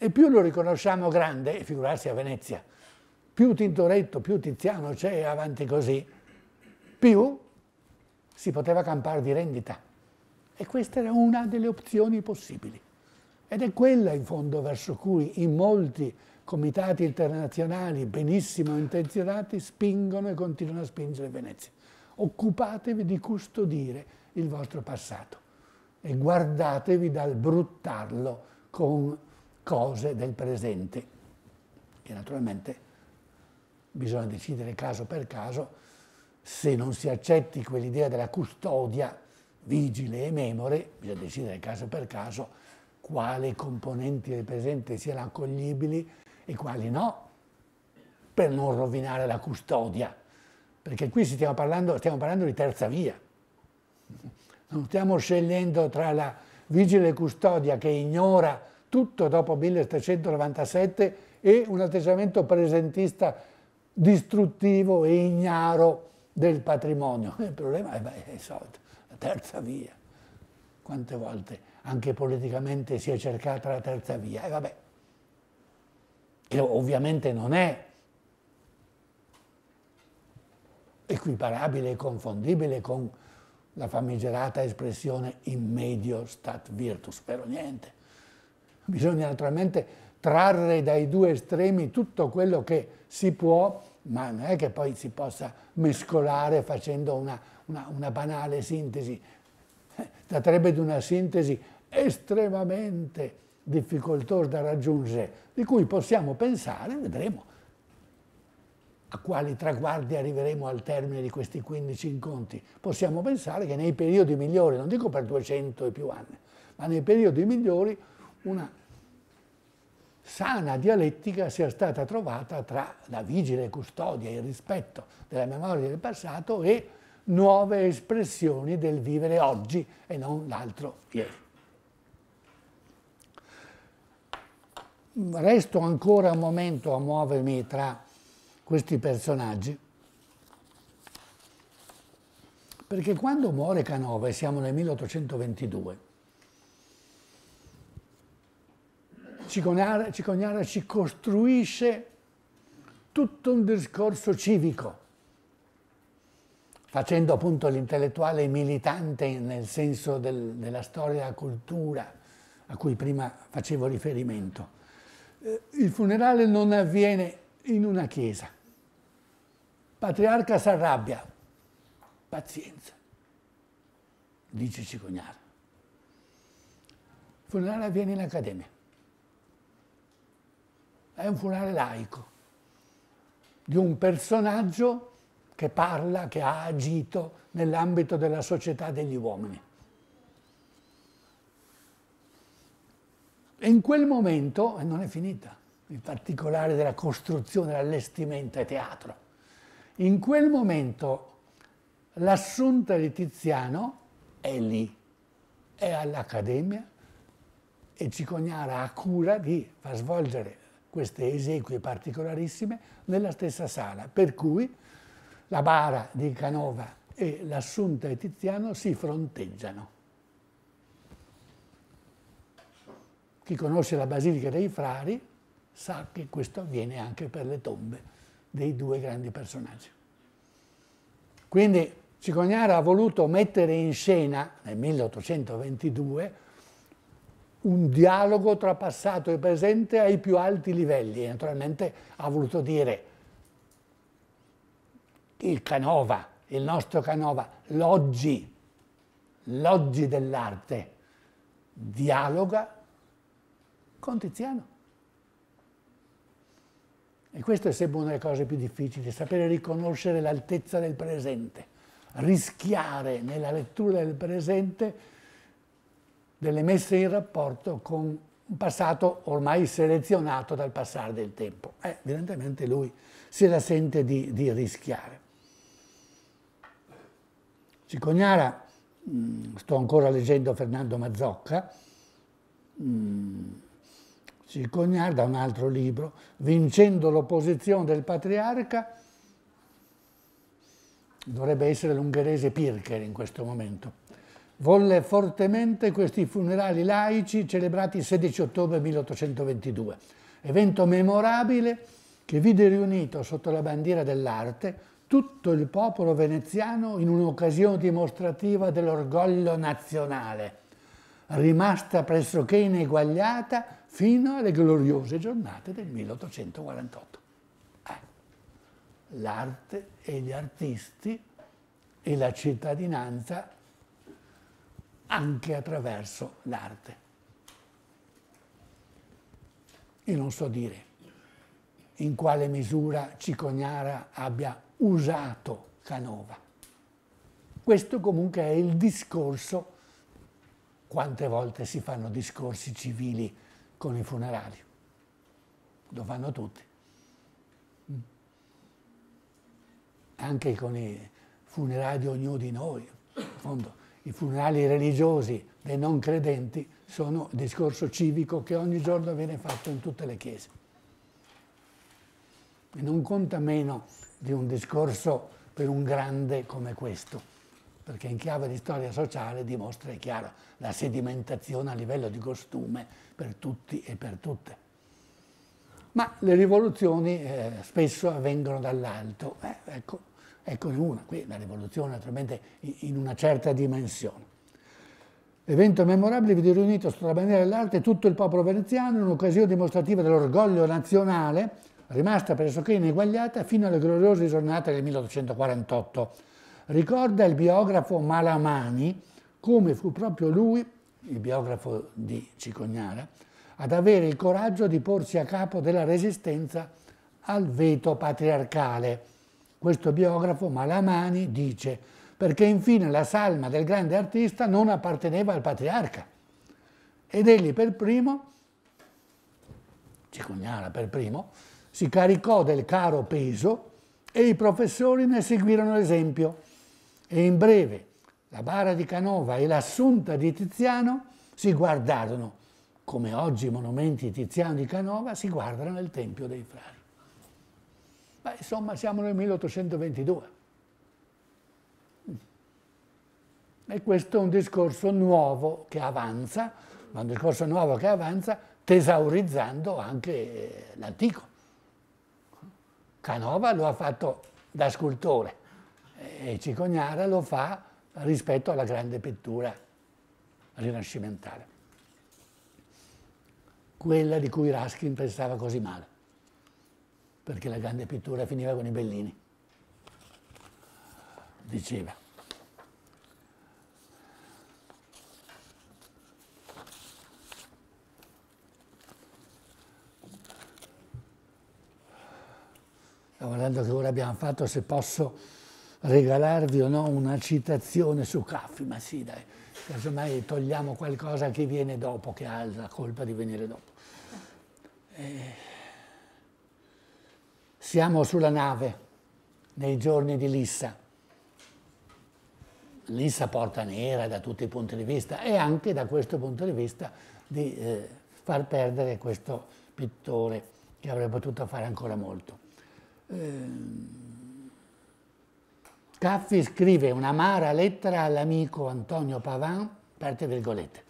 E più lo riconosciamo grande, figurarsi a Venezia, più Tintoretto, più Tiziano c'è avanti così, più si poteva campare di rendita. E questa era una delle opzioni possibili. Ed è quella in fondo verso cui in molti comitati internazionali benissimo intenzionati spingono e continuano a spingere Venezia. Occupatevi di custodire il vostro passato e guardatevi dal bruttarlo con cose del presente, E naturalmente bisogna decidere caso per caso se non si accetti quell'idea della custodia vigile e memore, bisogna decidere caso per caso quali componenti del presente siano accoglibili e quali no, per non rovinare la custodia, perché qui stiamo parlando, stiamo parlando di terza via. Non stiamo scegliendo tra la vigile custodia che ignora tutto dopo 1797 e un atteggiamento presentista distruttivo e ignaro del patrimonio. Il problema è, beh, è solito, la terza via. Quante volte anche politicamente si è cercata la terza via? E vabbè, che ovviamente non è equiparabile e confondibile con la famigerata espressione in medio stat virtus, però niente. Bisogna naturalmente trarre dai due estremi tutto quello che si può, ma non è che poi si possa mescolare facendo una, una, una banale sintesi. Eh, tratterebbe di una sintesi estremamente difficoltoso da raggiungere, di cui possiamo pensare, vedremo a quali traguardi arriveremo al termine di questi 15 incontri. Possiamo pensare che nei periodi migliori, non dico per 200 e più anni, ma nei periodi migliori una sana dialettica sia stata trovata tra la vigile custodia, il rispetto della memoria del passato e nuove espressioni del vivere oggi e non l'altro ieri. resto ancora un momento a muovermi tra questi personaggi, perché quando muore Canova, e siamo nel 1822, Cicognara, Cicognara ci costruisce tutto un discorso civico, facendo appunto l'intellettuale militante nel senso del, della storia e della cultura a cui prima facevo riferimento. Eh, il funerale non avviene in una chiesa. Patriarca si arrabbia. pazienza, dice Cicognaro. Il funerale avviene in accademia. È un funerale laico, di un personaggio che parla, che ha agito nell'ambito della società degli uomini. E in quel momento, e non è finita, il particolare della costruzione, dell'allestimento e teatro, in quel momento l'assunta di Tiziano è lì, è all'Accademia e Cicognara ha cura di far svolgere queste esequie particolarissime nella stessa sala, per cui la bara di Canova e l'assunta di Tiziano si fronteggiano. Chi conosce la Basilica dei Frari sa che questo avviene anche per le tombe dei due grandi personaggi. Quindi Cicognara ha voluto mettere in scena, nel 1822, un dialogo tra passato e presente ai più alti livelli. Naturalmente ha voluto dire il Canova, il nostro Canova, l'oggi, l'oggi dell'arte, dialoga con Tiziano. E questa è sempre una delle cose più difficili, sapere riconoscere l'altezza del presente, rischiare nella lettura del presente delle messe in rapporto con un passato ormai selezionato dal passare del tempo. Eh, evidentemente lui se la sente di, di rischiare. Cicognara, mm, sto ancora leggendo Fernando Mazzocca, mh, mm, si cognarda un altro libro, vincendo l'opposizione del patriarca, dovrebbe essere l'ungherese Pirker in questo momento, volle fortemente questi funerali laici celebrati il 16 ottobre 1822, evento memorabile che vide riunito sotto la bandiera dell'arte tutto il popolo veneziano in un'occasione dimostrativa dell'orgoglio nazionale, rimasta pressoché ineguagliata fino alle gloriose giornate del 1848. Eh, l'arte e gli artisti e la cittadinanza anche attraverso l'arte. Io non so dire in quale misura Cicognara abbia usato Canova. Questo comunque è il discorso, quante volte si fanno discorsi civili con i funerali. Lo fanno tutti. Mm. Anche con i funerali di ognuno di noi. In fondo, i funerali religiosi dei non credenti sono il discorso civico che ogni giorno viene fatto in tutte le chiese. E non conta meno di un discorso per un grande come questo perché in chiave di storia sociale dimostra, è chiaro, la sedimentazione a livello di costume per tutti e per tutte. Ma le rivoluzioni eh, spesso avvengono dall'alto, eh, ecco, ecco una, qui la rivoluzione naturalmente in una certa dimensione. Evento memorabile vi riunito sotto la bandiera dell'arte tutto il popolo veneziano in un'occasione dimostrativa dell'orgoglio nazionale rimasta pressoché ineguagliata fino alle gloriose giornate del 1848 Ricorda il biografo Malamani come fu proprio lui, il biografo di Cicognara, ad avere il coraggio di porsi a capo della resistenza al veto patriarcale. Questo biografo Malamani dice perché infine la salma del grande artista non apparteneva al patriarca ed egli per primo, Cicognara per primo, si caricò del caro peso e i professori ne seguirono l'esempio e in breve la bara di Canova e l'assunta di Tiziano si guardarono, come oggi i monumenti Tiziano di Canova si guardano nel Tempio dei Frari. Ma insomma siamo nel 1822. Mm. E questo è un discorso nuovo che avanza, ma un discorso nuovo che avanza tesaurizzando anche l'antico. Canova lo ha fatto da scultore, e Cicognara lo fa rispetto alla grande pittura rinascimentale, quella di cui Ruskin pensava così male, perché la grande pittura finiva con i Bellini, diceva. Stavo guardando che ora abbiamo fatto, se posso regalarvi o no una citazione su Caffi, ma sì dai, casomai togliamo qualcosa a chi viene dopo, che ha la colpa di venire dopo. Eh, siamo sulla nave nei giorni di Lissa. Lissa porta nera da tutti i punti di vista e anche da questo punto di vista di eh, far perdere questo pittore che avrebbe potuto fare ancora molto. Eh, Caffi scrive un'amara lettera all'amico Antonio Pavan, parte virgolette.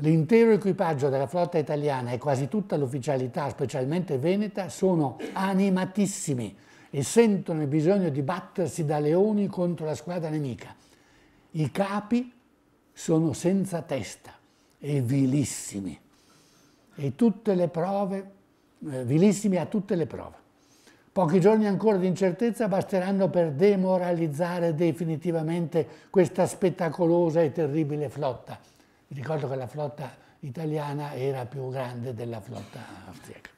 L'intero equipaggio della flotta italiana e quasi tutta l'ufficialità, specialmente veneta, sono animatissimi e sentono il bisogno di battersi da leoni contro la squadra nemica. I capi sono senza testa e vilissimi, e tutte le prove, eh, vilissimi a tutte le prove. Pochi giorni ancora di incertezza basteranno per demoralizzare definitivamente questa spettacolosa e terribile flotta. Vi ricordo che la flotta italiana era più grande della flotta austriaca.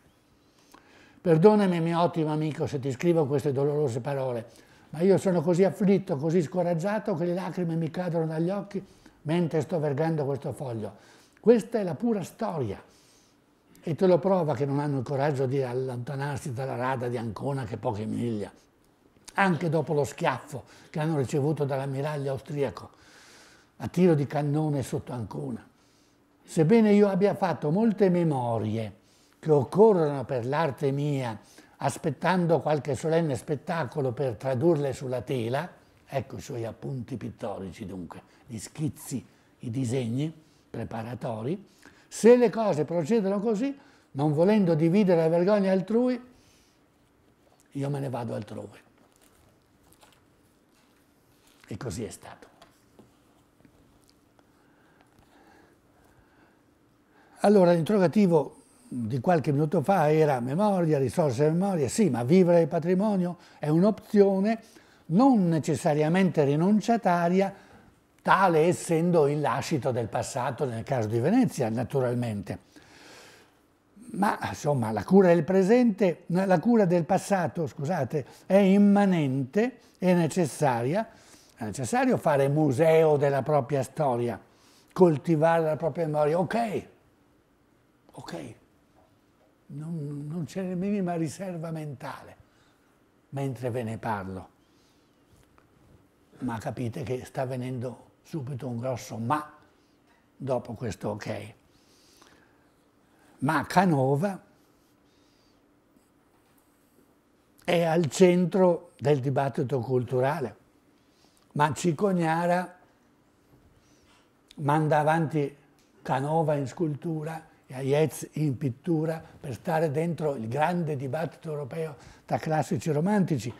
Perdonami, mio ottimo amico, se ti scrivo queste dolorose parole, ma io sono così afflitto, così scoraggiato che le lacrime mi cadono dagli occhi mentre sto vergando questo foglio. Questa è la pura storia e te lo prova che non hanno il coraggio di allontanarsi dalla rada di Ancona che poche miglia, anche dopo lo schiaffo che hanno ricevuto dall'ammiraglio austriaco, a tiro di cannone sotto Ancona. Sebbene io abbia fatto molte memorie che occorrono per l'arte mia, aspettando qualche solenne spettacolo per tradurle sulla tela, ecco i suoi appunti pittorici dunque, gli schizzi, i disegni preparatori, se le cose procedono così, non volendo dividere la vergogna altrui, io me ne vado altrove. E così è stato. Allora l'interrogativo di qualche minuto fa era memoria, risorse e memoria, sì, ma vivere il patrimonio è un'opzione non necessariamente rinunciataria, tale essendo il lascito del passato nel caso di Venezia, naturalmente. Ma insomma, la cura del presente, la cura del passato, scusate, è immanente è necessaria. È necessario fare museo della propria storia, coltivare la propria memoria. Ok, ok, non, non c'è la minima riserva mentale mentre ve ne parlo. Ma capite che sta avvenendo subito un grosso ma dopo questo ok. Ma Canova è al centro del dibattito culturale, ma Cicognara manda avanti Canova in scultura e Aiez in pittura per stare dentro il grande dibattito europeo tra classici e romantici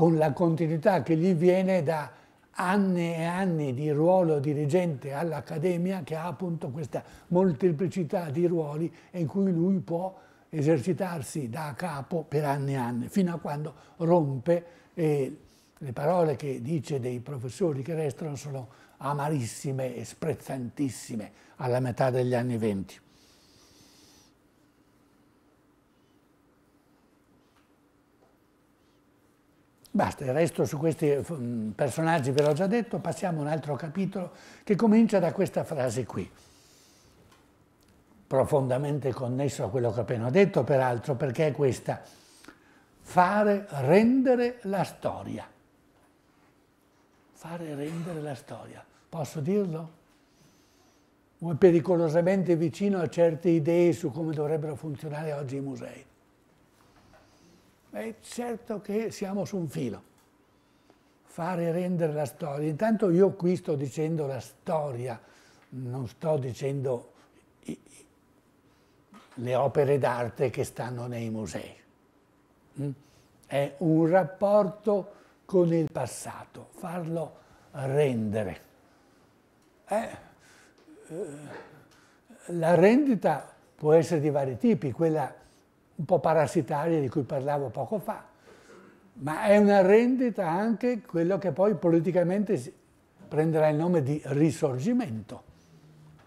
con la continuità che gli viene da anni e anni di ruolo dirigente all'Accademia che ha appunto questa molteplicità di ruoli in cui lui può esercitarsi da capo per anni e anni, fino a quando rompe e le parole che dice dei professori che restano sono amarissime e sprezzantissime alla metà degli anni venti. Basta, il resto su questi eh, mm, personaggi ve l'ho già detto, passiamo a un altro capitolo che comincia da questa frase qui, profondamente connesso a quello che ho appena detto, peraltro, perché è questa, fare rendere la storia. Fare rendere la storia, posso dirlo? O è pericolosamente vicino a certe idee su come dovrebbero funzionare oggi i musei è certo che siamo su un filo. Fare rendere la storia. Intanto io qui sto dicendo la storia, non sto dicendo i, i, le opere d'arte che stanno nei musei. Mm? È un rapporto con il passato, farlo rendere. Eh, eh, la rendita può essere di vari tipi, quella un po' parassitaria di cui parlavo poco fa, ma è una rendita anche quello che poi politicamente prenderà il nome di risorgimento.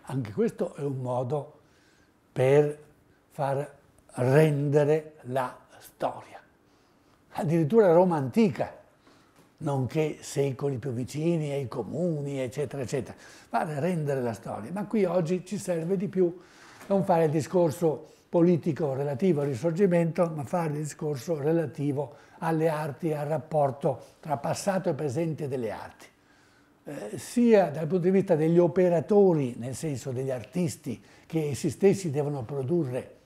Anche questo è un modo per far rendere la storia. Addirittura Roma antica, nonché secoli più vicini ai comuni, eccetera, eccetera. Fare rendere la storia. Ma qui oggi ci serve di più non fare il discorso politico relativo al risorgimento, ma fare il discorso relativo alle arti e al rapporto tra passato e presente delle arti, eh, sia dal punto di vista degli operatori, nel senso degli artisti che essi stessi devono produrre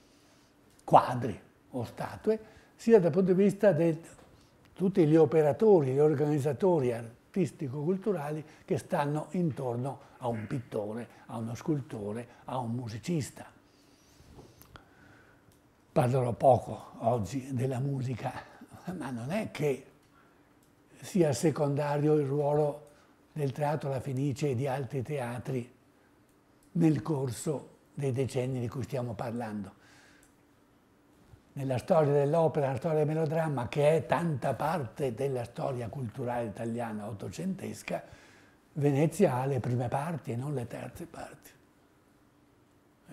quadri o statue, sia dal punto di vista di tutti gli operatori, gli organizzatori artistico-culturali che stanno intorno a un pittore, a uno scultore, a un musicista parlerò poco oggi della musica, ma non è che sia secondario il ruolo del Teatro La Fenice e di altri teatri nel corso dei decenni di cui stiamo parlando. Nella storia dell'opera, la storia del melodramma, che è tanta parte della storia culturale italiana ottocentesca, Venezia ha le prime parti e non le terze parti.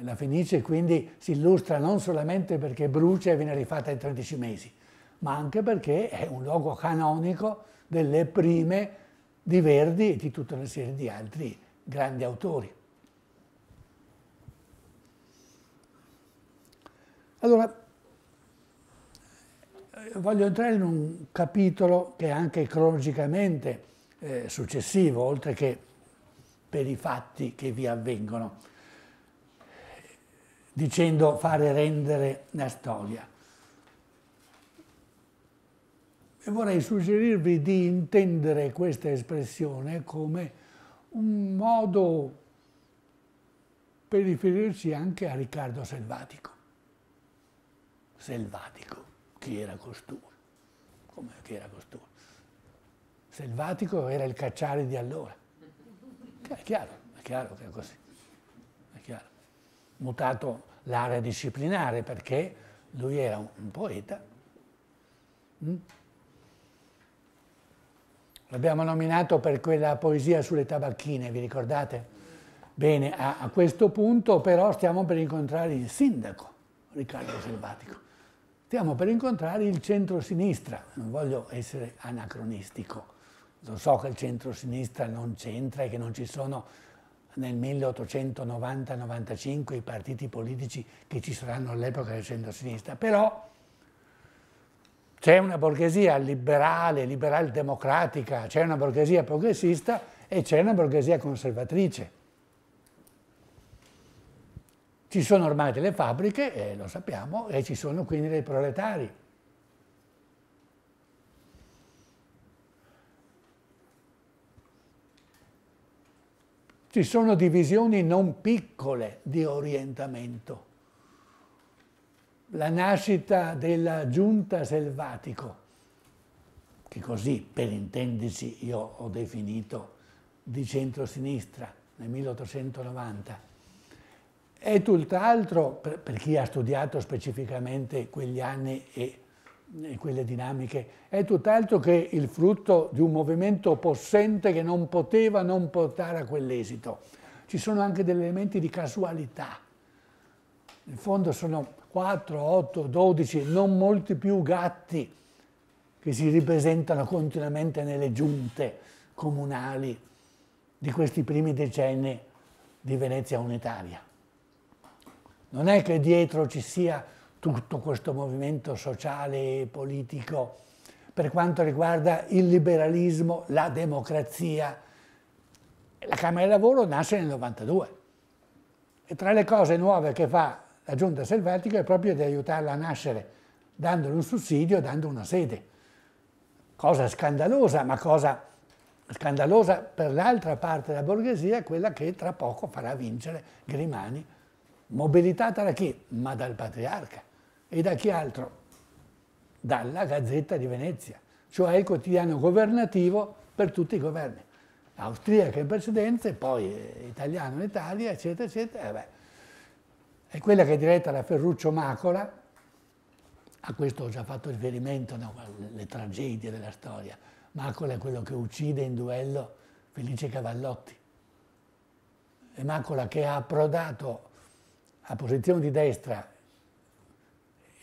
La Fenice quindi si illustra non solamente perché brucia e viene rifatta in 13 mesi, ma anche perché è un luogo canonico delle prime di Verdi e di tutta una serie di altri grandi autori. Allora, eh, voglio entrare in un capitolo che è anche cronologicamente eh, successivo, oltre che per i fatti che vi avvengono dicendo fare rendere la storia. E vorrei suggerirvi di intendere questa espressione come un modo per riferirci anche a Riccardo Selvatico. Selvatico, chi era costui? Come chi era costui? Selvatico era il cacciare di allora. È chiaro, è chiaro che è così mutato l'area disciplinare perché lui era un poeta. Mm? L'abbiamo nominato per quella poesia sulle tabacchine, vi ricordate? Bene, a, a questo punto però stiamo per incontrare il sindaco Riccardo Selvatico. Stiamo per incontrare il centro-sinistra, non voglio essere anacronistico, lo so che il centro-sinistra non c'entra e che non ci sono nel 1890-95 i partiti politici che ci saranno all'epoca del centro-sinistra, però c'è una borghesia liberale, liberal-democratica, c'è una borghesia progressista e c'è una borghesia conservatrice. Ci sono ormai delle fabbriche, eh, lo sappiamo, e ci sono quindi dei proletari. Ci sono divisioni non piccole di orientamento. La nascita della giunta selvatico, che così per intenderci io ho definito di centrosinistra nel 1890, è tutt'altro per, per chi ha studiato specificamente quegli anni e e quelle dinamiche, è tutt'altro che il frutto di un movimento possente che non poteva non portare a quell'esito. Ci sono anche degli elementi di casualità. In fondo sono 4, 8, 12, non molti più gatti che si ripresentano continuamente nelle giunte comunali di questi primi decenni di Venezia unitaria. Non è che dietro ci sia tutto questo movimento sociale e politico per quanto riguarda il liberalismo, la democrazia. La Camera del Lavoro nasce nel 92 e tra le cose nuove che fa la Giunta Selvatico è proprio di aiutarla a nascere, dandole un sussidio, dando una sede. Cosa scandalosa, ma cosa scandalosa per l'altra parte della borghesia, quella che tra poco farà vincere Grimani, mobilitata da chi? Ma dal patriarca e da chi altro? Dalla Gazzetta di Venezia, cioè il quotidiano governativo per tutti i governi, austriaca in precedenza e poi eh, italiano in Italia, eccetera, eccetera. E beh, è quella che è diretta da Ferruccio Macola, a questo ho già fatto riferimento, no, le tragedie della storia. Macola è quello che uccide in duello Felice Cavallotti. E Macola che ha approdato a posizione di destra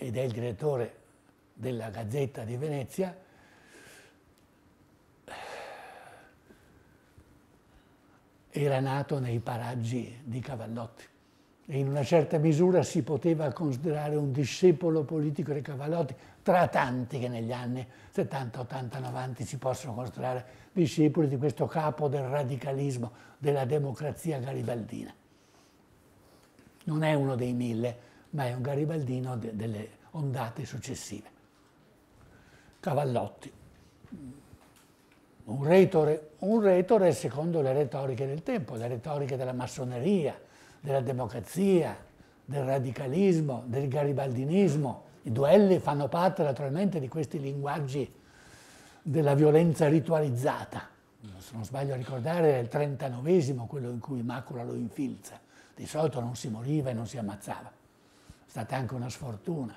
ed è il direttore della Gazzetta di Venezia, era nato nei paraggi di Cavallotti e in una certa misura si poteva considerare un discepolo politico di Cavallotti, tra tanti che negli anni 70, 80, 90 si possono considerare discepoli di questo capo del radicalismo, della democrazia garibaldina. Non è uno dei mille, ma è un garibaldino de delle ondate successive. Cavallotti. Un retore, un retore secondo le retoriche del tempo, le retoriche della massoneria, della democrazia, del radicalismo, del garibaldinismo. I duelli fanno parte naturalmente di questi linguaggi della violenza ritualizzata. Se non sbaglio a ricordare è il 39 quello in cui Macula lo infilza. Di solito non si moriva e non si ammazzava stata anche una sfortuna.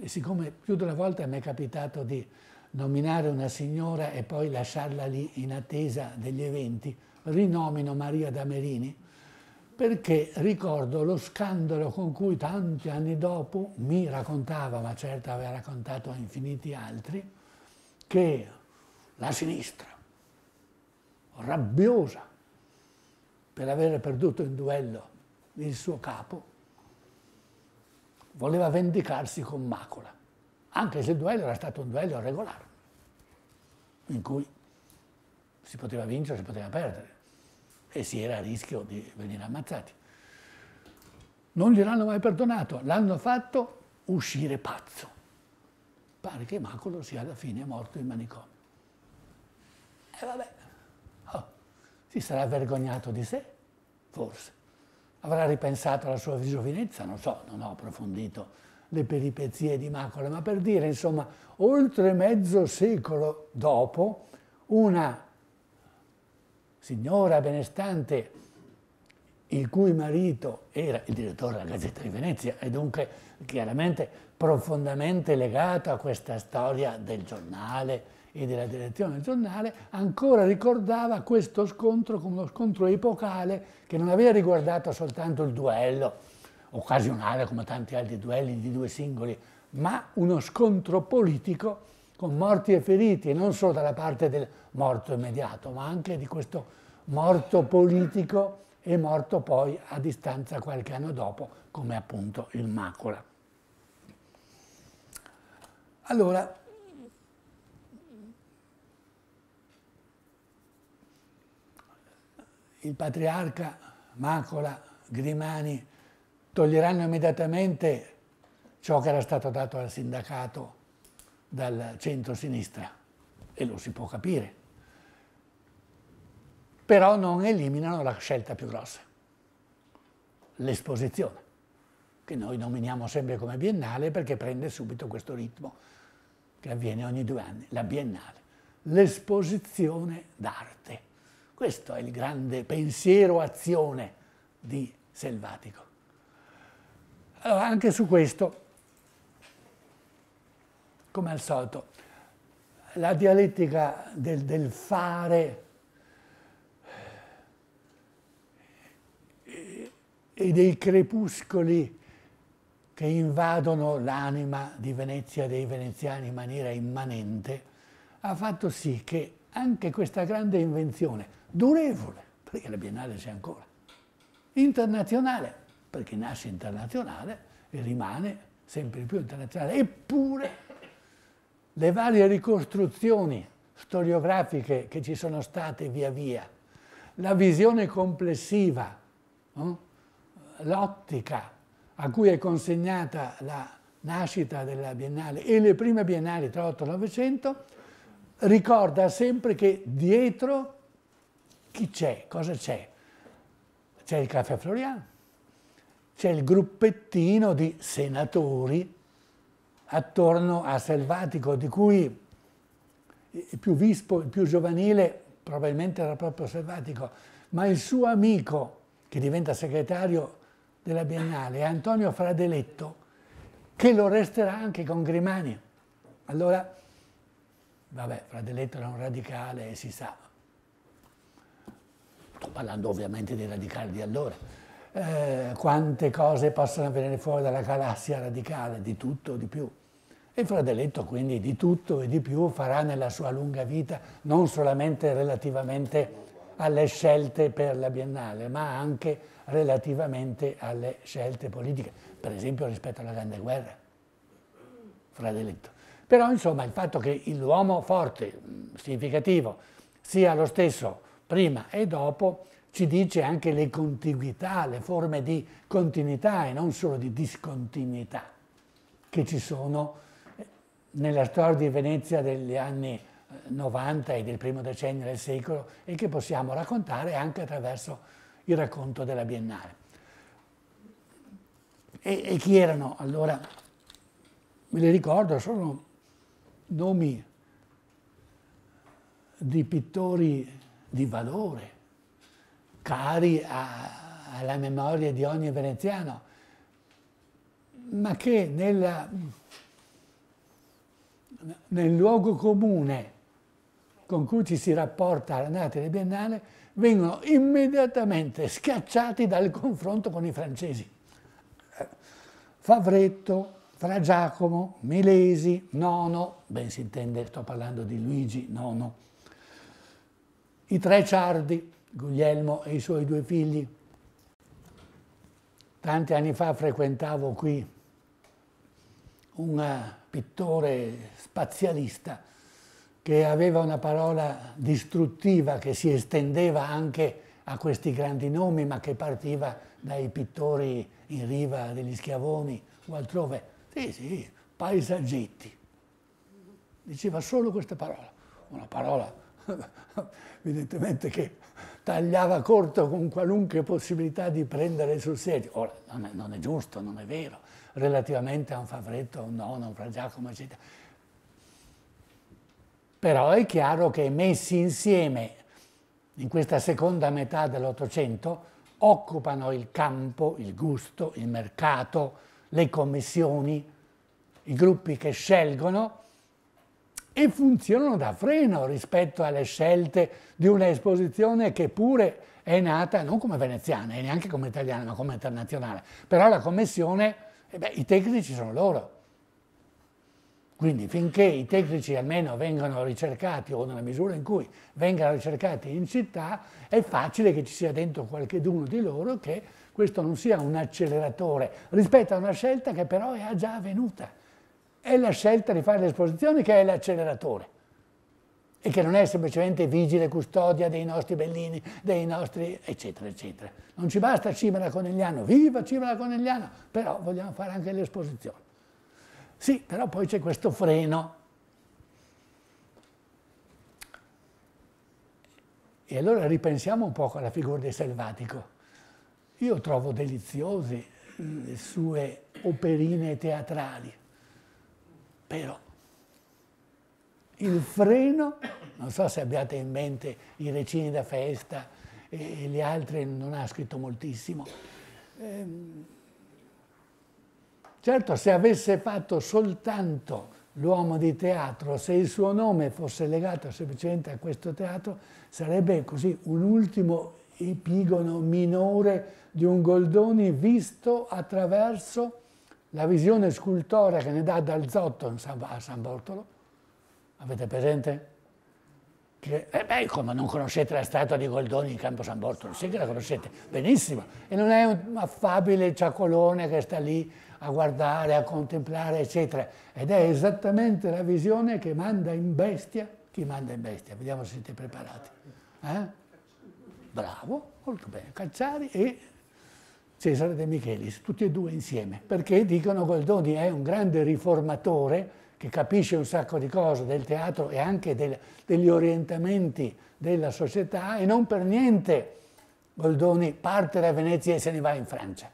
E siccome più di una volta mi è capitato di nominare una signora e poi lasciarla lì in attesa degli eventi, rinomino Maria Damerini perché ricordo lo scandalo con cui tanti anni dopo mi raccontava, ma certo aveva raccontato a infiniti altri, che la sinistra, rabbiosa, per aver perduto in duello il suo capo, voleva vendicarsi con Macola, anche se il duello era stato un duello regolare, in cui si poteva vincere, si poteva perdere e si era a rischio di venire ammazzati. Non gliel'hanno mai perdonato, l'hanno fatto uscire pazzo. Pare che Macolo sia alla fine morto in manicomio. E eh, vabbè, oh, si sarà vergognato di sé, forse. Avrà ripensato alla sua giovinezza, non so, non ho approfondito le peripezie di Macola, ma per dire, insomma, oltre mezzo secolo dopo, una signora benestante il cui marito era il direttore della Gazzetta di Venezia e dunque chiaramente profondamente legato a questa storia del giornale, e della direzione del giornale, ancora ricordava questo scontro come uno scontro epocale che non aveva riguardato soltanto il duello, occasionale come tanti altri duelli di due singoli, ma uno scontro politico con morti e feriti, e non solo dalla parte del morto immediato, ma anche di questo morto politico e morto poi a distanza qualche anno dopo, come appunto il Macola. Allora, il patriarca Macola, Grimani, toglieranno immediatamente ciò che era stato dato al sindacato dal centro-sinistra e lo si può capire. Però non eliminano la scelta più grossa, l'esposizione, che noi nominiamo sempre come biennale perché prende subito questo ritmo che avviene ogni due anni, la biennale, l'esposizione d'arte. Questo è il grande pensiero-azione di Selvatico. Allora, anche su questo, come al solito, la dialettica del, del fare eh, e dei crepuscoli che invadono l'anima di Venezia dei veneziani in maniera immanente, ha fatto sì che anche questa grande invenzione, durevole, perché la Biennale c'è ancora, internazionale, perché nasce internazionale e rimane sempre più internazionale, eppure le varie ricostruzioni storiografiche che ci sono state via via, la visione complessiva, no? l'ottica a cui è consegnata la nascita della Biennale e le prime Biennali tra 8 e 900, ricorda sempre che dietro chi c'è, cosa c'è? C'è il caffè Florian, c'è il gruppettino di senatori attorno a Selvatico, di cui il più vispo, il più giovanile probabilmente era proprio Selvatico, ma il suo amico, che diventa segretario della Biennale, è Antonio Fradeletto, che lo resterà anche con Grimani. Allora, vabbè, Fradeletto era un radicale, si sa, sto parlando ovviamente dei radicali di allora, eh, quante cose possono venire fuori dalla galassia radicale, di tutto, di più. E Fradeletto quindi di tutto e di più farà nella sua lunga vita, non solamente relativamente alle scelte per la Biennale, ma anche relativamente alle scelte politiche, per esempio rispetto alla Grande Guerra, Fradeletto. Però insomma il fatto che l'uomo forte, mm, significativo, sia lo stesso prima e dopo, ci dice anche le contiguità, le forme di continuità e non solo di discontinuità che ci sono eh, nella storia di Venezia degli anni 90 eh, e del primo decennio del secolo e che possiamo raccontare anche attraverso il racconto della Biennale. E, e chi erano? Allora, me li ricordo, sono nomi di pittori di valore, cari a, alla memoria di ogni veneziano, ma che nella, nel luogo comune con cui ci si rapporta alla Natale Biennale vengono immediatamente schiacciati dal confronto con i francesi. Favretto, Fra Giacomo, Milesi, Nono, ben si intende, sto parlando di Luigi Nono, i tre Ciardi, Guglielmo e i suoi due figli. Tanti anni fa frequentavo qui un eh, pittore spazialista che aveva una parola distruttiva che si estendeva anche a questi grandi nomi, ma che partiva dai pittori in riva degli schiavoni o altrove. Sì, sì, paesaggetti. Diceva solo questa parola, una parola evidentemente che tagliava corto con qualunque possibilità di prendere sul serio. Ora, non è, non è giusto, non è vero, relativamente a un Favretto, un Nono, un Fra Giacomo, eccetera. Però è chiaro che messi insieme in questa seconda metà dell'Ottocento occupano il campo, il gusto, il mercato, le commissioni, i gruppi che scelgono e funzionano da freno rispetto alle scelte di un'esposizione che pure è nata non come veneziana e neanche come italiana ma come internazionale. Però la commissione, eh beh, i tecnici sono loro. Quindi finché i tecnici almeno vengano ricercati o nella misura in cui vengano ricercati in città è facile che ci sia dentro qualcheduno di loro che questo non sia un acceleratore rispetto a una scelta che però è già avvenuta è la scelta di fare l'esposizione che è l'acceleratore e che non è semplicemente vigile custodia dei nostri bellini, dei nostri eccetera eccetera. Non ci basta Cimera Conegliano, viva Cimera Conegliano, però vogliamo fare anche l'esposizione. Sì, però poi c'è questo freno. E allora ripensiamo un po' alla figura del selvatico. Io trovo deliziose le sue operine teatrali, però il freno, non so se abbiate in mente i recini da festa e, e le altre, non ha scritto moltissimo. Ehm, certo, se avesse fatto soltanto l'uomo di teatro, se il suo nome fosse legato semplicemente a questo teatro, sarebbe così un ultimo epigono minore di un Goldoni visto attraverso la visione scultorea che ne dà dal Zotto San, a San Bortolo, avete presente? Che, eh beh, come non conoscete la statua di Goldoni in campo San Bortolo? Sì che la conoscete, benissimo. E non è un affabile ciacolone che sta lì a guardare, a contemplare, eccetera. Ed è esattamente la visione che manda in bestia, chi manda in bestia? Vediamo se siete preparati. Eh? Bravo, molto bene, Cacciari e Cesare De Michelis, tutti e due insieme, perché dicono Goldoni è un grande riformatore che capisce un sacco di cose del teatro e anche del, degli orientamenti della società e non per niente Goldoni parte da Venezia e se ne va in Francia.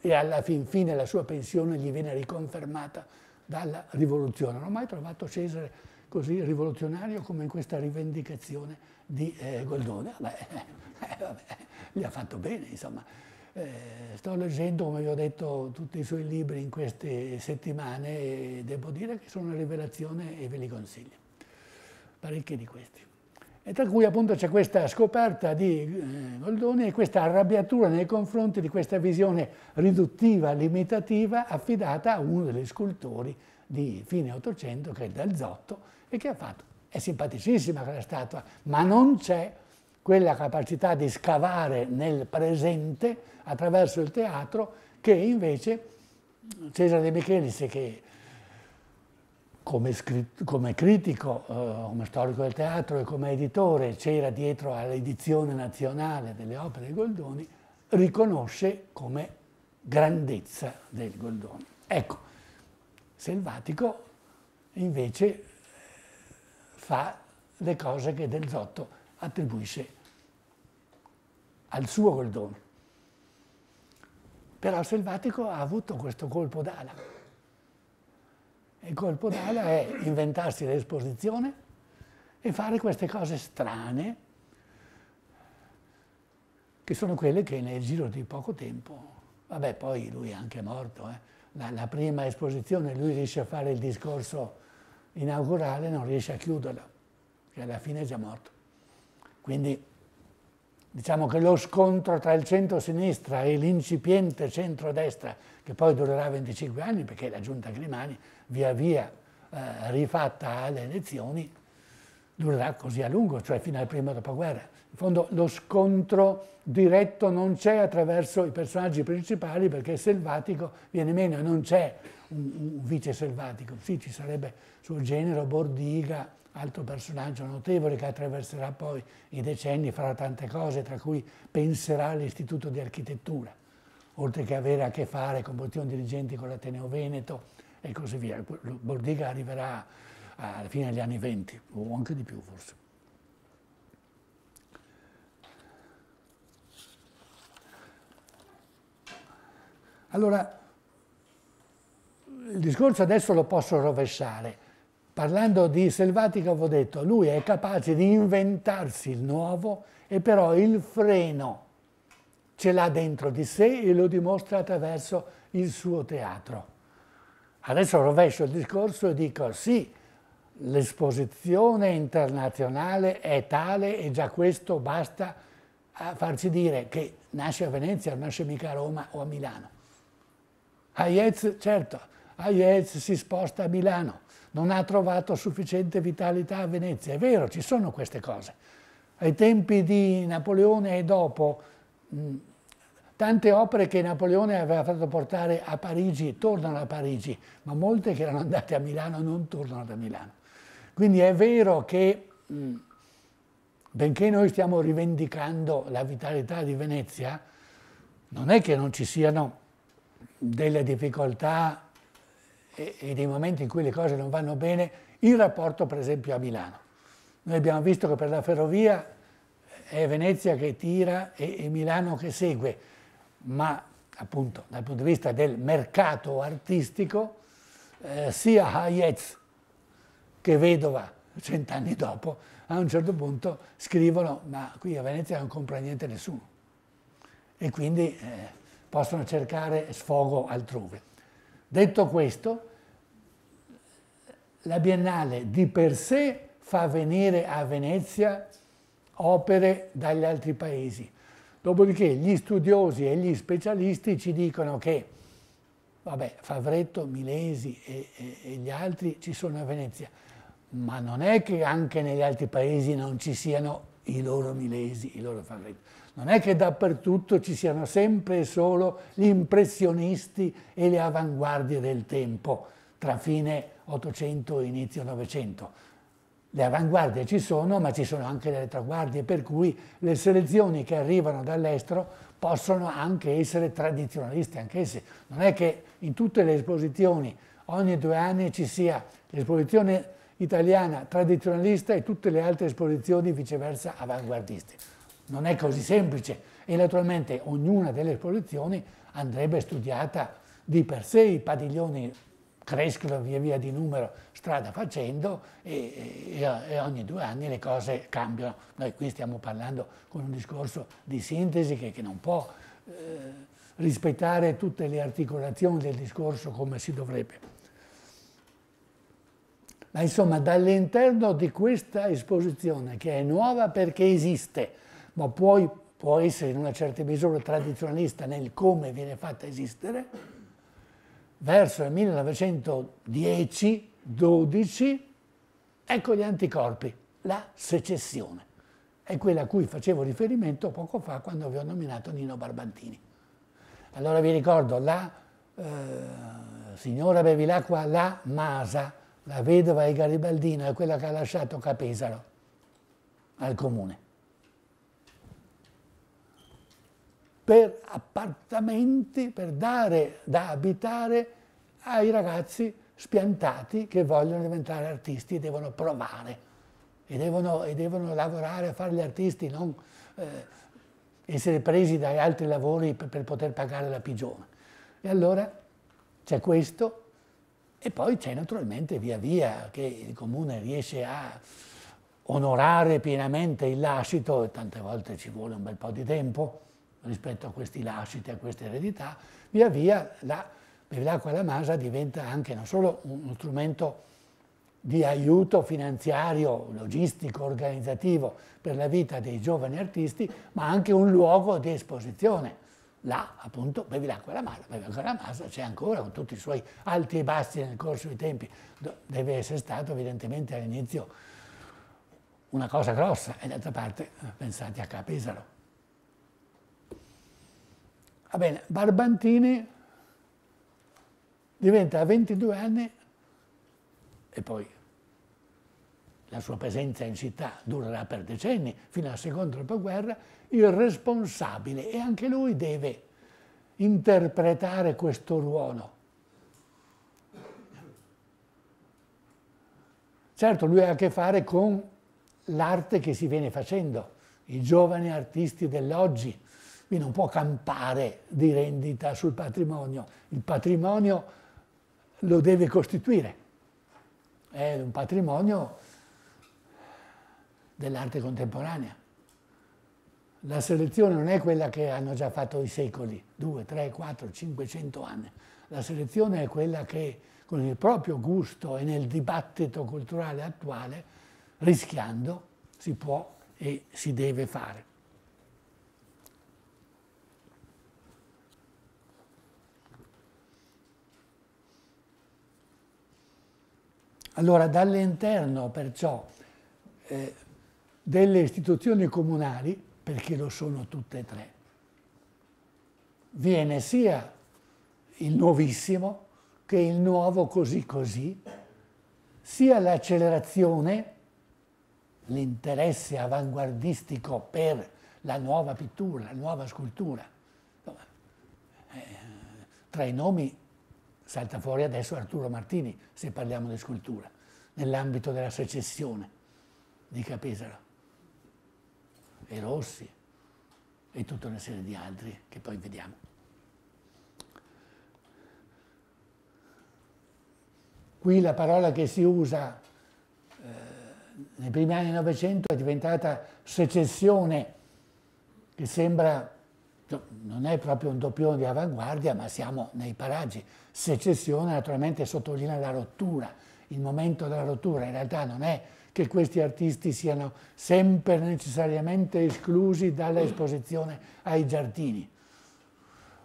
E alla fin fine la sua pensione gli viene riconfermata dalla rivoluzione. Non ho mai trovato Cesare così rivoluzionario come in questa rivendicazione di eh, Goldoni. Vabbè, eh, vabbè gli ha fatto bene, insomma. Eh, sto leggendo, come vi ho detto, tutti i suoi libri in queste settimane e devo dire che sono una rivelazione e ve li consiglio, parecchi di questi. E tra cui appunto c'è questa scoperta di eh, Goldoni e questa arrabbiatura nei confronti di questa visione riduttiva, limitativa, affidata a uno degli scultori di fine Ottocento, che è Dalzotto, e che ha fatto, è simpaticissima quella statua, ma non c'è quella capacità di scavare nel presente attraverso il teatro che invece Cesare De Michelis, che come, come critico, eh, come storico del teatro e come editore c'era dietro all'edizione nazionale delle opere di Goldoni, riconosce come grandezza del Goldoni. Ecco, Selvatico invece fa le cose che Del Zotto attribuisce al suo quel dono. Però il Selvatico ha avuto questo colpo d'ala. Il colpo d'ala è inventarsi l'esposizione e fare queste cose strane, che sono quelle che nel giro di poco tempo, vabbè poi lui è anche morto, eh. la, la prima esposizione lui riesce a fare il discorso inaugurale, non riesce a chiuderla, che alla fine è già morto. Quindi diciamo che lo scontro tra il centro-sinistra e l'incipiente centro-destra, che poi durerà 25 anni perché la giunta Grimani via via eh, rifatta alle elezioni, durerà così a lungo, cioè fino al primo dopoguerra. In fondo lo scontro diretto non c'è attraverso i personaggi principali perché Selvatico viene meno, non c'è un, un, vice Selvatico, sì ci sarebbe suo genero Bordiga, altro personaggio notevole che attraverserà poi i decenni, farà tante cose, tra cui penserà all'Istituto di Architettura, oltre che avere a che fare con posizioni dirigenti con l'Ateneo Veneto e così via. Bordiga arriverà alla fine degli anni 20, o anche di più forse. Allora, il discorso adesso lo posso rovesciare Parlando di Selvatica avevo detto, lui è capace di inventarsi il nuovo e però il freno ce l'ha dentro di sé e lo dimostra attraverso il suo teatro. Adesso rovescio il discorso e dico sì, l'esposizione internazionale è tale e già questo basta a farci dire che nasce a Venezia, nasce mica a Roma o a Milano. Hayez, certo, Hayez si sposta a Milano non ha trovato sufficiente vitalità a Venezia. È vero, ci sono queste cose. Ai tempi di Napoleone e dopo, mm, tante opere che Napoleone aveva fatto portare a Parigi tornano a Parigi, ma molte che erano andate a Milano non tornano da Milano. Quindi è vero che, mm, benché noi stiamo rivendicando la vitalità di Venezia, non è che non ci siano delle difficoltà e, e dei momenti in cui le cose non vanno bene, il rapporto per esempio a Milano. Noi abbiamo visto che per la ferrovia è Venezia che tira e, e Milano che segue, ma appunto dal punto di vista del mercato artistico, eh, sia Hayez che Vedova cent'anni dopo, a un certo punto scrivono ma qui a Venezia non compra niente nessuno e quindi eh, possono cercare sfogo altrove. Detto questo, la Biennale di per sé fa venire a Venezia opere dagli altri paesi. Dopodiché gli studiosi e gli specialisti ci dicono che vabbè, Favretto, Milesi e, e, e, gli altri ci sono a Venezia, ma non è che anche negli altri paesi non ci siano i loro Milesi, i loro Favretto. Non è che dappertutto ci siano sempre e solo gli impressionisti e le avanguardie del tempo, tra fine 800 e inizio 900. Le avanguardie ci sono, ma ci sono anche le retroguardie, per cui le selezioni che arrivano dall'estero possono anche essere tradizionaliste, anch'esse. Non è che in tutte le esposizioni ogni due anni ci sia l'esposizione italiana tradizionalista e tutte le altre esposizioni viceversa avanguardiste non è così semplice e naturalmente ognuna delle esposizioni andrebbe studiata di per sé, i padiglioni crescono via via di numero strada facendo e, e, e, ogni due anni le cose cambiano. Noi qui stiamo parlando con un discorso di sintesi che, che non può eh, rispettare tutte le articolazioni del discorso come si dovrebbe. Ma insomma dall'interno di questa esposizione che è nuova perché esiste, ma puoi, può essere in una certa misura tradizionalista nel come viene fatta esistere, verso il 1910-12, ecco gli anticorpi, la secessione. È quella a cui facevo riferimento poco fa quando vi ho nominato Nino Barbantini. Allora vi ricordo la eh, signora Bevilacqua La Masa, la vedova e garibaldina, è quella che ha lasciato Capesaro al comune per appartamenti, per dare da abitare ai ragazzi spiantati che vogliono diventare artisti, e devono provare e devono, e devono lavorare a fare gli artisti, non eh, essere presi da altri lavori per, per poter pagare la pigione. E allora c'è questo e poi c'è naturalmente via via che il comune riesce a onorare pienamente il lascito e tante volte ci vuole un bel po' di tempo rispetto a questi lasciti, a queste eredità, via via la Bevilacqua alla Masa diventa anche non solo uno strumento di aiuto finanziario, logistico, organizzativo per la vita dei giovani artisti, ma anche un luogo di esposizione. Là, appunto, Bevilacqua alla Masa, Bevilacqua alla Masa c'è ancora con tutti i suoi alti e bassi nel corso dei tempi. Deve essere stato evidentemente all'inizio una cosa grossa e d'altra parte eh, pensate a Capesaro Va bene, Barbantini diventa a 22 anni e poi la sua presenza in città durerà per decenni, fino al secondo dopoguerra, il responsabile e anche lui deve interpretare questo ruolo. Certo, lui ha a che fare con l'arte che si viene facendo, i giovani artisti dell'oggi, Qui non può campare di rendita sul patrimonio, il patrimonio lo deve costituire, è un patrimonio dell'arte contemporanea. La selezione non è quella che hanno già fatto i secoli, 2, 3, 4, 500 anni. La selezione è quella che con il proprio gusto e nel dibattito culturale attuale, rischiando, si può e si deve fare. Allora dall'interno perciò eh, delle istituzioni comunali, perché lo sono tutte e tre, viene sia il nuovissimo che il nuovo così così, sia l'accelerazione, l'interesse avanguardistico per la nuova pittura, la nuova scultura. Eh, tra i nomi salta fuori adesso Arturo Martini, se parliamo di scultura, nell'ambito della secessione di Capesaro. E Rossi e tutta una serie di altri che poi vediamo. Qui la parola che si usa eh, nei primi anni del Novecento è diventata secessione, che sembra Certo, non è proprio un doppione di avanguardia, ma siamo nei paraggi. Secessione naturalmente sottolinea la rottura, il momento della rottura. In realtà non è che questi artisti siano sempre necessariamente esclusi dall'esposizione ai giardini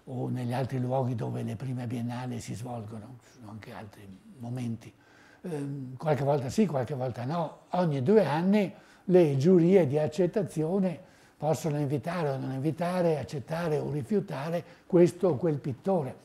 o negli altri luoghi dove le prime biennali si svolgono, ci sono anche altri momenti. Ehm, qualche volta sì, qualche volta no. Ogni due anni le giurie di accettazione possono invitare o non invitare, accettare o rifiutare questo o quel pittore.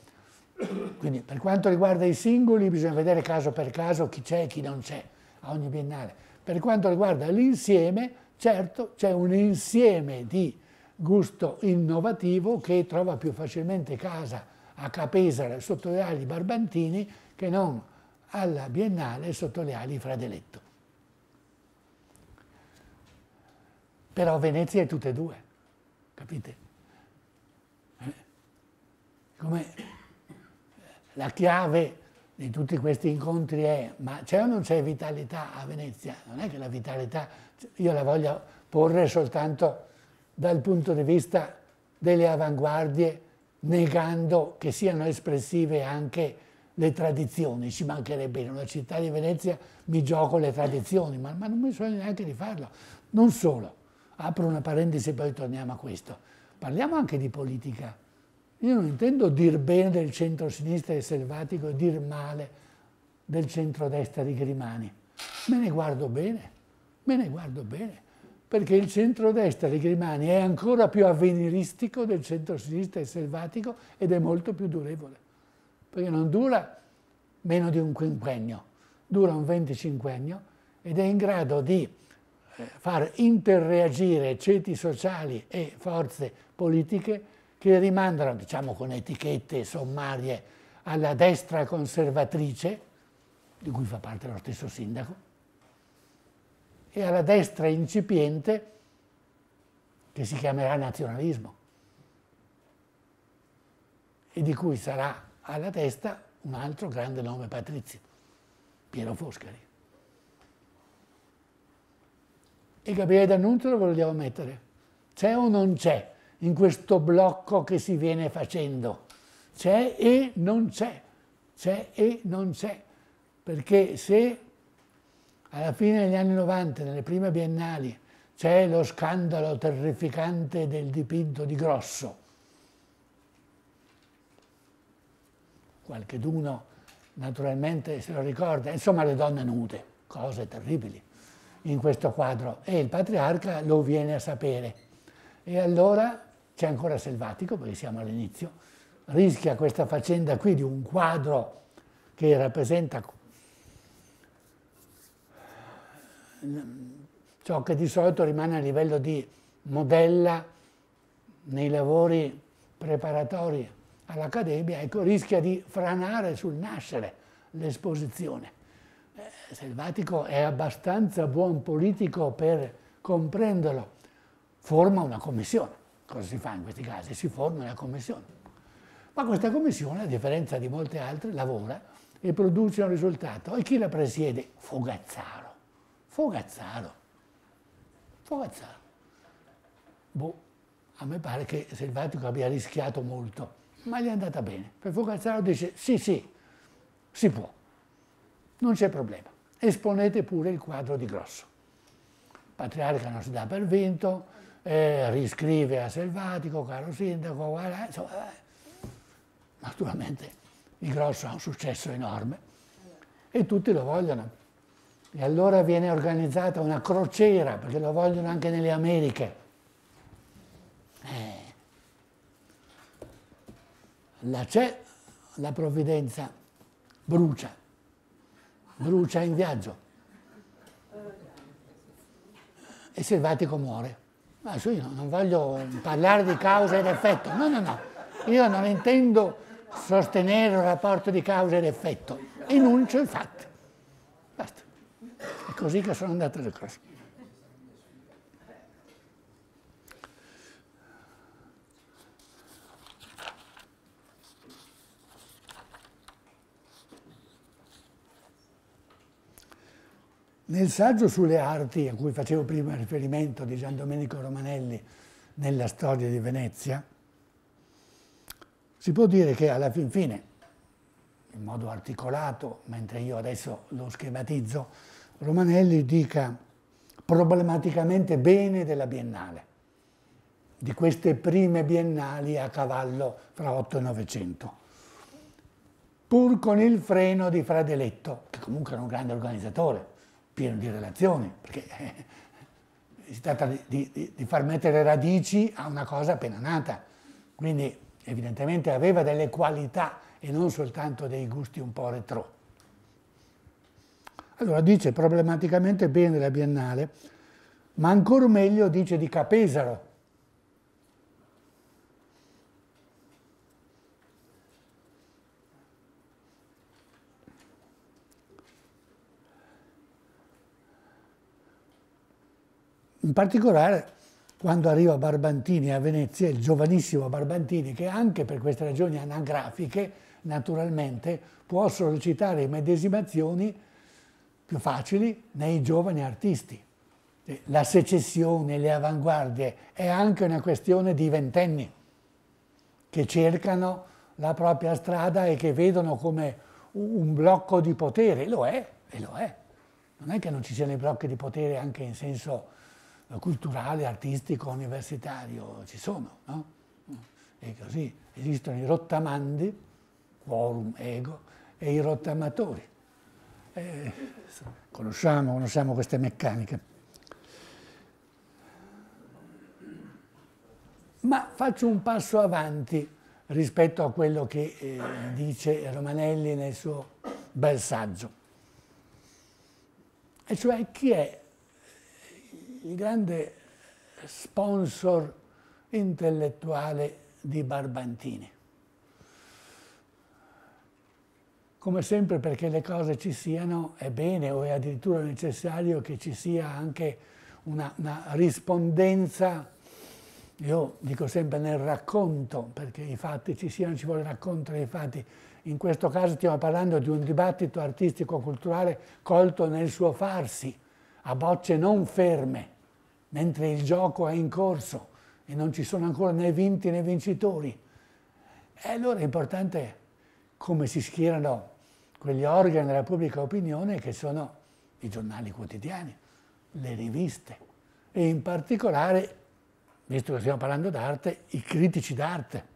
Quindi per quanto riguarda i singoli bisogna vedere caso per caso chi c'è e chi non c'è a ogni biennale. Per quanto riguarda l'insieme, certo c'è un insieme di gusto innovativo che trova più facilmente casa a Capesare sotto le ali Barbantini che non alla Biennale sotto le ali Fradeletto. Però Venezia è tutte e due, capite? Eh? Come la chiave di tutti questi incontri è, ma c'è o non c'è vitalità a Venezia? Non è che la vitalità, io la voglio porre soltanto dal punto di vista delle avanguardie, negando che siano espressive anche le tradizioni, ci mancherebbe in una città di Venezia, mi gioco le tradizioni, ma, ma non mi sogno neanche di farlo. Non solo, apro una parentesi e poi torniamo a questo, parliamo anche di politica. Io non intendo dir bene del centro-sinistra di Selvatico e dir male del centro-destra di Grimani. Me ne guardo bene, me ne guardo bene, perché il centro-destra di Grimani è ancora più avveniristico del centro-sinistra di Selvatico ed è molto più durevole, perché non dura meno di un quinquennio, dura un venticinquennio ed è in grado di far interreagire ceti sociali e forze politiche che rimandano, diciamo con etichette sommarie, alla destra conservatrice, di cui fa parte lo stesso sindaco, e alla destra incipiente, che si chiamerà nazionalismo, e di cui sarà alla testa un altro grande nome patrizio, Piero Foscari. e Gabriele D'Annunzio lo vogliamo mettere. C'è o non c'è in questo blocco che si viene facendo? C'è e non c'è, c'è e non c'è, perché se alla fine degli anni 90, nelle prime biennali, c'è lo scandalo terrificante del dipinto di Grosso, qualcheduno naturalmente se lo ricorda, insomma le donne nude, cose terribili in questo quadro e il patriarca lo viene a sapere. E allora c'è ancora Selvatico, perché siamo all'inizio, rischia questa faccenda qui di un quadro che rappresenta ciò che di solito rimane a livello di modella nei lavori preparatori all'Accademia, ecco, rischia di franare sul nascere l'esposizione. Selvatico è abbastanza buon politico per comprenderlo, forma una commissione. Cosa si fa in questi casi? Si forma una commissione. Ma questa commissione, a differenza di molte altre, lavora e produce un risultato. E chi la presiede? Fogazzaro. Fogazzaro. Fogazzaro. Boh, a me pare che Selvatico abbia rischiato molto, ma gli è andata bene. Per Fogazzaro dice sì, sì, si può, non c'è problema esponete pure il quadro di Grosso. Patriarca non si dà per vinto, eh, riscrive a Selvatico, caro sindaco, guarda, insomma, eh. naturalmente il Grosso ha un successo enorme e tutti lo vogliono. E allora viene organizzata una crociera, perché lo vogliono anche nelle Americhe. Eh. La c'è, la provvidenza brucia brucia in viaggio e il Selvatico muore. Ma su io non voglio parlare di causa ed effetto, no, no, no, io non intendo sostenere un rapporto di causa ed effetto, enuncio i fatti. Basta. È così che sono andato le cose. Nel saggio sulle arti, a cui facevo prima riferimento, di Gian Domenico Romanelli nella storia di Venezia, si può dire che alla fin fine, in modo articolato, mentre io adesso lo schematizzo, Romanelli dica problematicamente bene della Biennale, di queste prime biennali a cavallo fra 8 e 900, pur con il freno di Fradeletto, che comunque era un grande organizzatore, pieno di relazioni, perché eh, si tratta di, di, di, far mettere radici a una cosa appena nata, quindi evidentemente aveva delle qualità e non soltanto dei gusti un po' retro. Allora dice problematicamente bene la Biennale, ma ancora meglio dice di Capesaro, In particolare quando arriva Barbantini a Venezia, il giovanissimo Barbantini, che anche per queste ragioni anagrafiche, naturalmente, può sollecitare medesimazioni più facili nei giovani artisti. La secessione, le avanguardie, è anche una questione di ventenni che cercano la propria strada e che vedono come un blocco di potere. Lo è, e lo è. Non è che non ci siano i blocchi di potere anche in senso culturale, artistico, universitario, ci sono, no? E così esistono i rottamandi, quorum, ego, e i rottamatori. Eh, conosciamo, conosciamo queste meccaniche. Ma faccio un passo avanti rispetto a quello che eh, dice Romanelli nel suo bel saggio. E cioè chi è il grande sponsor intellettuale di Barbantini. Come sempre perché le cose ci siano è bene o è addirittura necessario che ci sia anche una, una rispondenza, io dico sempre nel racconto, perché i fatti ci siano, ci vuole raccontare i fatti, in questo caso stiamo parlando di un dibattito artistico-culturale colto nel suo farsi, a bocce non ferme, mentre il gioco è in corso e non ci sono ancora né vinti né vincitori. E allora è importante come si schierano quegli organi della pubblica opinione che sono i giornali quotidiani, le riviste e in particolare, visto che stiamo parlando d'arte, i critici d'arte.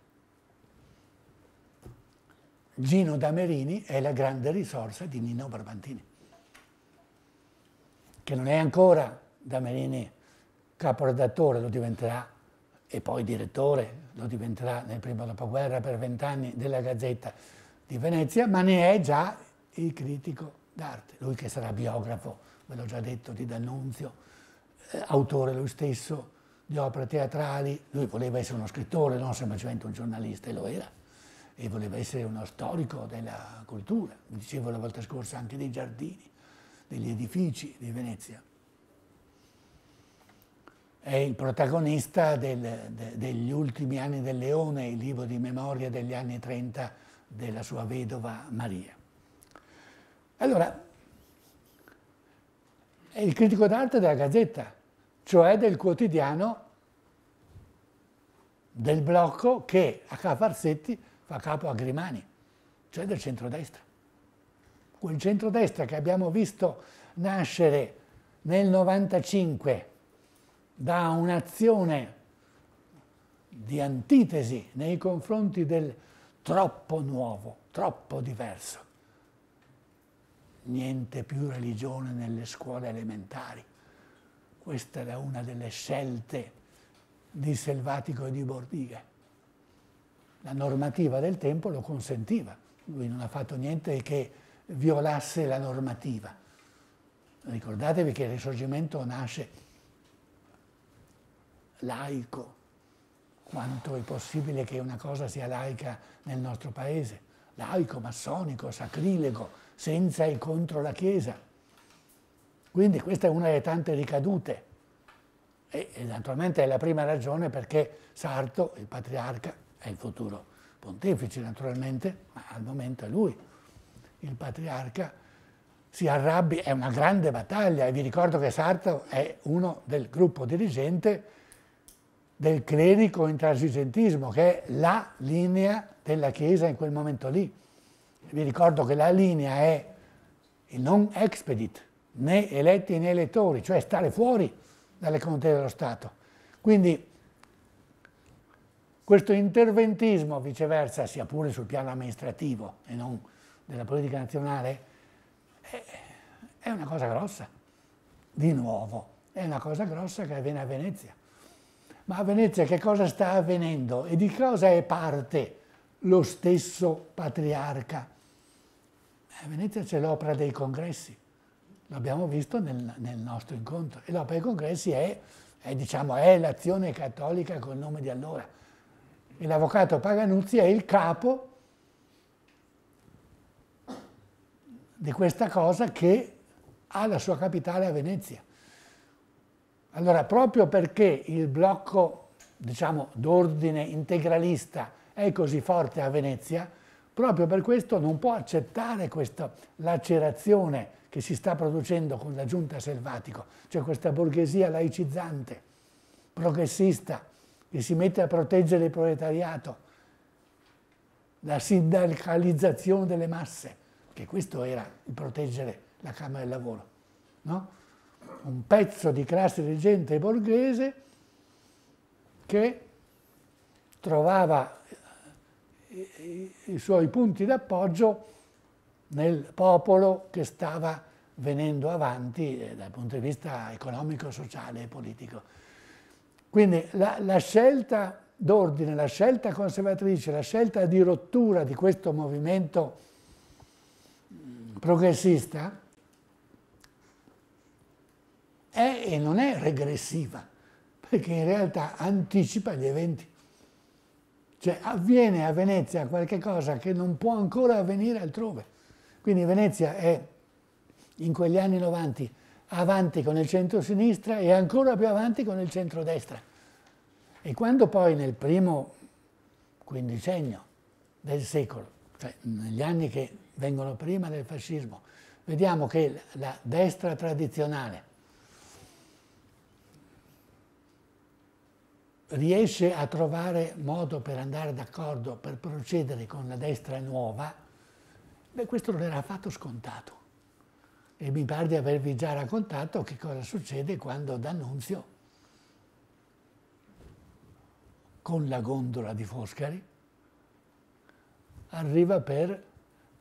Gino Damerini è la grande risorsa di Nino Barbantini, che non è ancora Damerini caporedattore, lo diventerà e poi direttore, lo diventerà nel primo dopoguerra per vent'anni della Gazzetta di Venezia, ma ne è già il critico d'arte, lui che sarà biografo, ve l'ho già detto, di D'Annunzio, eh, autore lui stesso di opere teatrali, lui voleva essere uno scrittore, non semplicemente un giornalista, e lo era, e voleva essere uno storico della cultura, mi dicevo la volta scorsa anche dei giardini, degli edifici di Venezia è il protagonista del, de, degli ultimi anni del Leone, il libro di memoria degli anni 30 della sua vedova Maria. Allora, è il critico d'arte della Gazzetta, cioè del quotidiano del blocco che a Cafarsetti fa capo a Grimani, cioè del centrodestra. Quel centrodestra che abbiamo visto nascere nel 95 da un'azione di antitesi nei confronti del troppo nuovo, troppo diverso. Niente più religione nelle scuole elementari. Questa era una delle scelte di Selvatico e di Bordiga. La normativa del tempo lo consentiva, lui non ha fatto niente che violasse la normativa. Ricordatevi che il risorgimento nasce laico. Quanto è possibile che una cosa sia laica nel nostro paese? Laico, massonico, sacrilego, senza e contro la Chiesa. Quindi questa è una delle tante ricadute. E, e naturalmente è la prima ragione perché Sarto, il patriarca, è il futuro pontefice naturalmente, ma al momento è lui, il patriarca, si arrabbia, è una grande battaglia e vi ricordo che Sarto è uno del gruppo dirigente del clerico intransigentismo, che è la linea della Chiesa in quel momento lì. Vi ricordo che la linea è il non expedit, né eletti né elettori, cioè stare fuori dalle contee dello Stato. Quindi questo interventismo, viceversa, sia pure sul piano amministrativo e non della politica nazionale, è una cosa grossa, di nuovo, è una cosa grossa che avviene a Venezia ma a Venezia che cosa sta avvenendo e di cosa è parte lo stesso patriarca? A eh, Venezia c'è l'opera dei congressi, l'abbiamo visto nel, nel, nostro incontro, e l'opera dei congressi è, è, diciamo, è l'azione cattolica col nome di allora. E l'avvocato Paganuzzi è il capo di questa cosa che ha la sua capitale a Venezia. Allora, proprio perché il blocco, diciamo, d'ordine integralista è così forte a Venezia, proprio per questo non può accettare questa lacerazione che si sta producendo con la giunta selvatico, cioè questa borghesia laicizzante, progressista, che si mette a proteggere il proletariato, la sindacalizzazione delle masse, che questo era il proteggere la Camera del Lavoro, no? un pezzo di classe dirigente borghese che trovava i suoi punti d'appoggio nel popolo che stava venendo avanti eh, dal punto di vista economico, sociale e politico. Quindi la, la scelta d'ordine, la scelta conservatrice, la scelta di rottura di questo movimento mm, progressista è e non è regressiva, perché in realtà anticipa gli eventi. Cioè avviene a Venezia qualcosa che non può ancora avvenire altrove. Quindi Venezia è in quegli anni 90 avanti con il centro-sinistra e ancora più avanti con il centro-destra. E quando poi nel primo quindicennio del secolo, cioè negli anni che vengono prima del fascismo, vediamo che la destra tradizionale riesce a trovare modo per andare d'accordo, per procedere con la destra nuova, beh, questo non era affatto scontato. E mi pare di avervi già raccontato che cosa succede quando D'Annunzio, con la gondola di Foscari, arriva per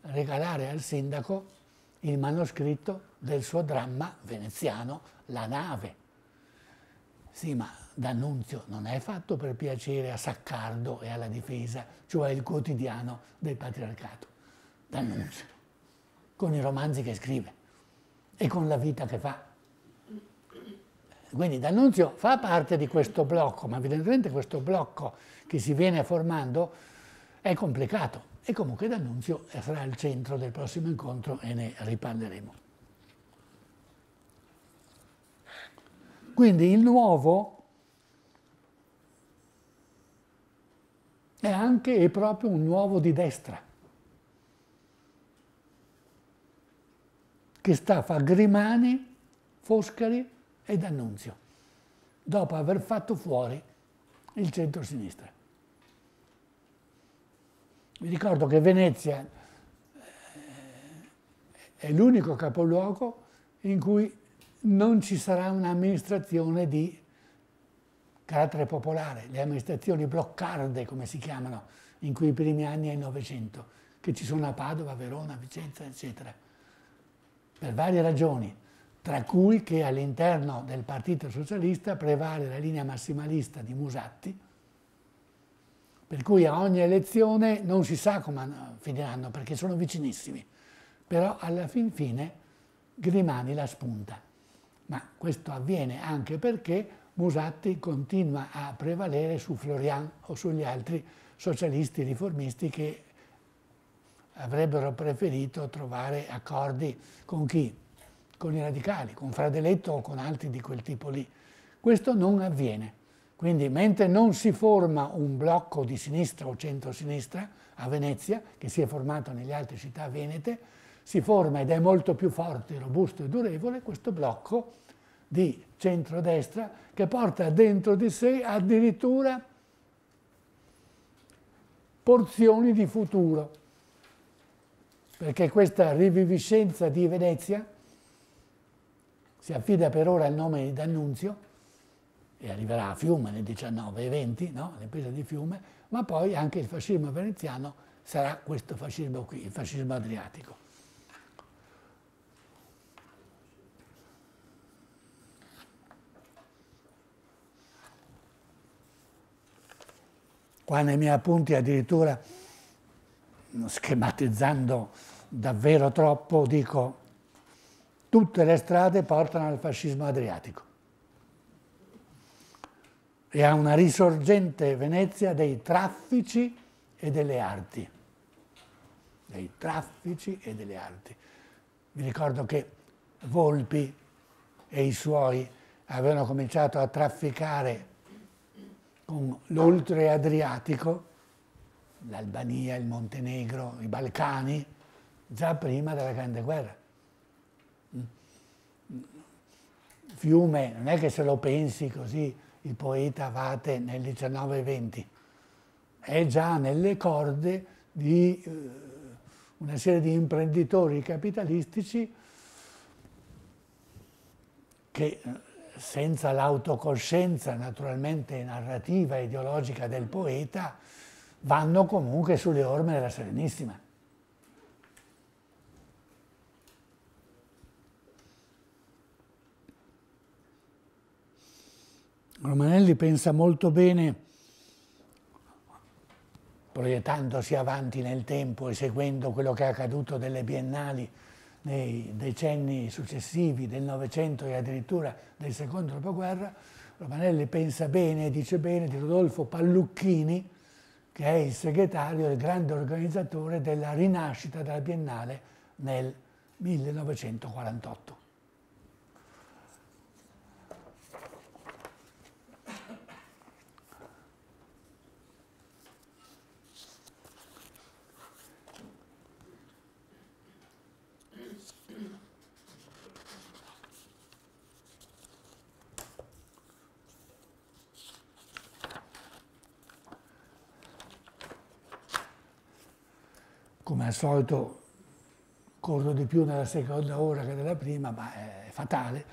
regalare al sindaco il manoscritto del suo dramma veneziano, La nave. Sì, ma d'annunzio, non è fatto per piacere a Saccardo e alla difesa, cioè il quotidiano del patriarcato, d'annunzio, con i romanzi che scrive e con la vita che fa. Quindi D'Annunzio fa parte di questo blocco, ma evidentemente questo blocco che si viene formando è complicato e comunque D'Annunzio sarà il centro del prossimo incontro e ne riparleremo. Quindi il nuovo è anche e proprio un uovo di destra che sta fra Grimani, Foscari e D'Annunzio, dopo aver fatto fuori il centro-sinistra. Vi ricordo che Venezia eh, è l'unico capoluogo in cui non ci sarà un'amministrazione di carattere popolare, le amministrazioni bloccarde, come si chiamano, in quei primi anni del Novecento, che ci sono a Padova, Verona, Vicenza, eccetera, per varie ragioni, tra cui che all'interno del Partito Socialista prevale la linea massimalista di Musatti, per cui a ogni elezione non si sa come finiranno, perché sono vicinissimi, però alla fin fine Grimani la spunta. Ma questo avviene anche perché Musatti continua a prevalere su Florian o sugli altri socialisti riformisti che avrebbero preferito trovare accordi con chi? Con i radicali, con Fradeletto o con altri di quel tipo lì. Questo non avviene. Quindi mentre non si forma un blocco di sinistra o centrosinistra a Venezia, che si è formato nelle altre città venete, si forma ed è molto più forte, robusto e durevole questo blocco di centrodestra che porta dentro di sé addirittura porzioni di futuro, perché questa riviviscenza di Venezia si affida per ora al nome di D'Annunzio, e arriverà a Fiume nel 19 e 20, no? l'impresa di Fiume, ma poi anche il fascismo veneziano sarà questo fascismo qui, il fascismo adriatico. qua nei miei appunti addirittura schematizzando davvero troppo dico tutte le strade portano al fascismo adriatico e a una risorgente Venezia dei traffici e delle arti, dei traffici e delle arti. Mi ricordo che Volpi e i suoi avevano cominciato a trafficare con l'oltre Adriatico, l'Albania, il Montenegro, i Balcani, già prima della Grande Guerra. Fiume, non è che se lo pensi così il poeta Vate nel 1920, è già nelle corde di eh, una serie di imprenditori capitalistici che eh, senza l'autocoscienza naturalmente narrativa e ideologica del poeta, vanno comunque sulle orme della Serenissima. Romanelli pensa molto bene, proiettandosi avanti nel tempo e seguendo quello che è accaduto delle biennali, nei decenni successivi del Novecento e addirittura del secondo dopoguerra, Romanelli pensa bene e dice bene di Rodolfo Pallucchini, che è il segretario, e il grande organizzatore della rinascita della Biennale nel 1948. come al solito corro di più nella seconda ora che nella prima, ma è fatale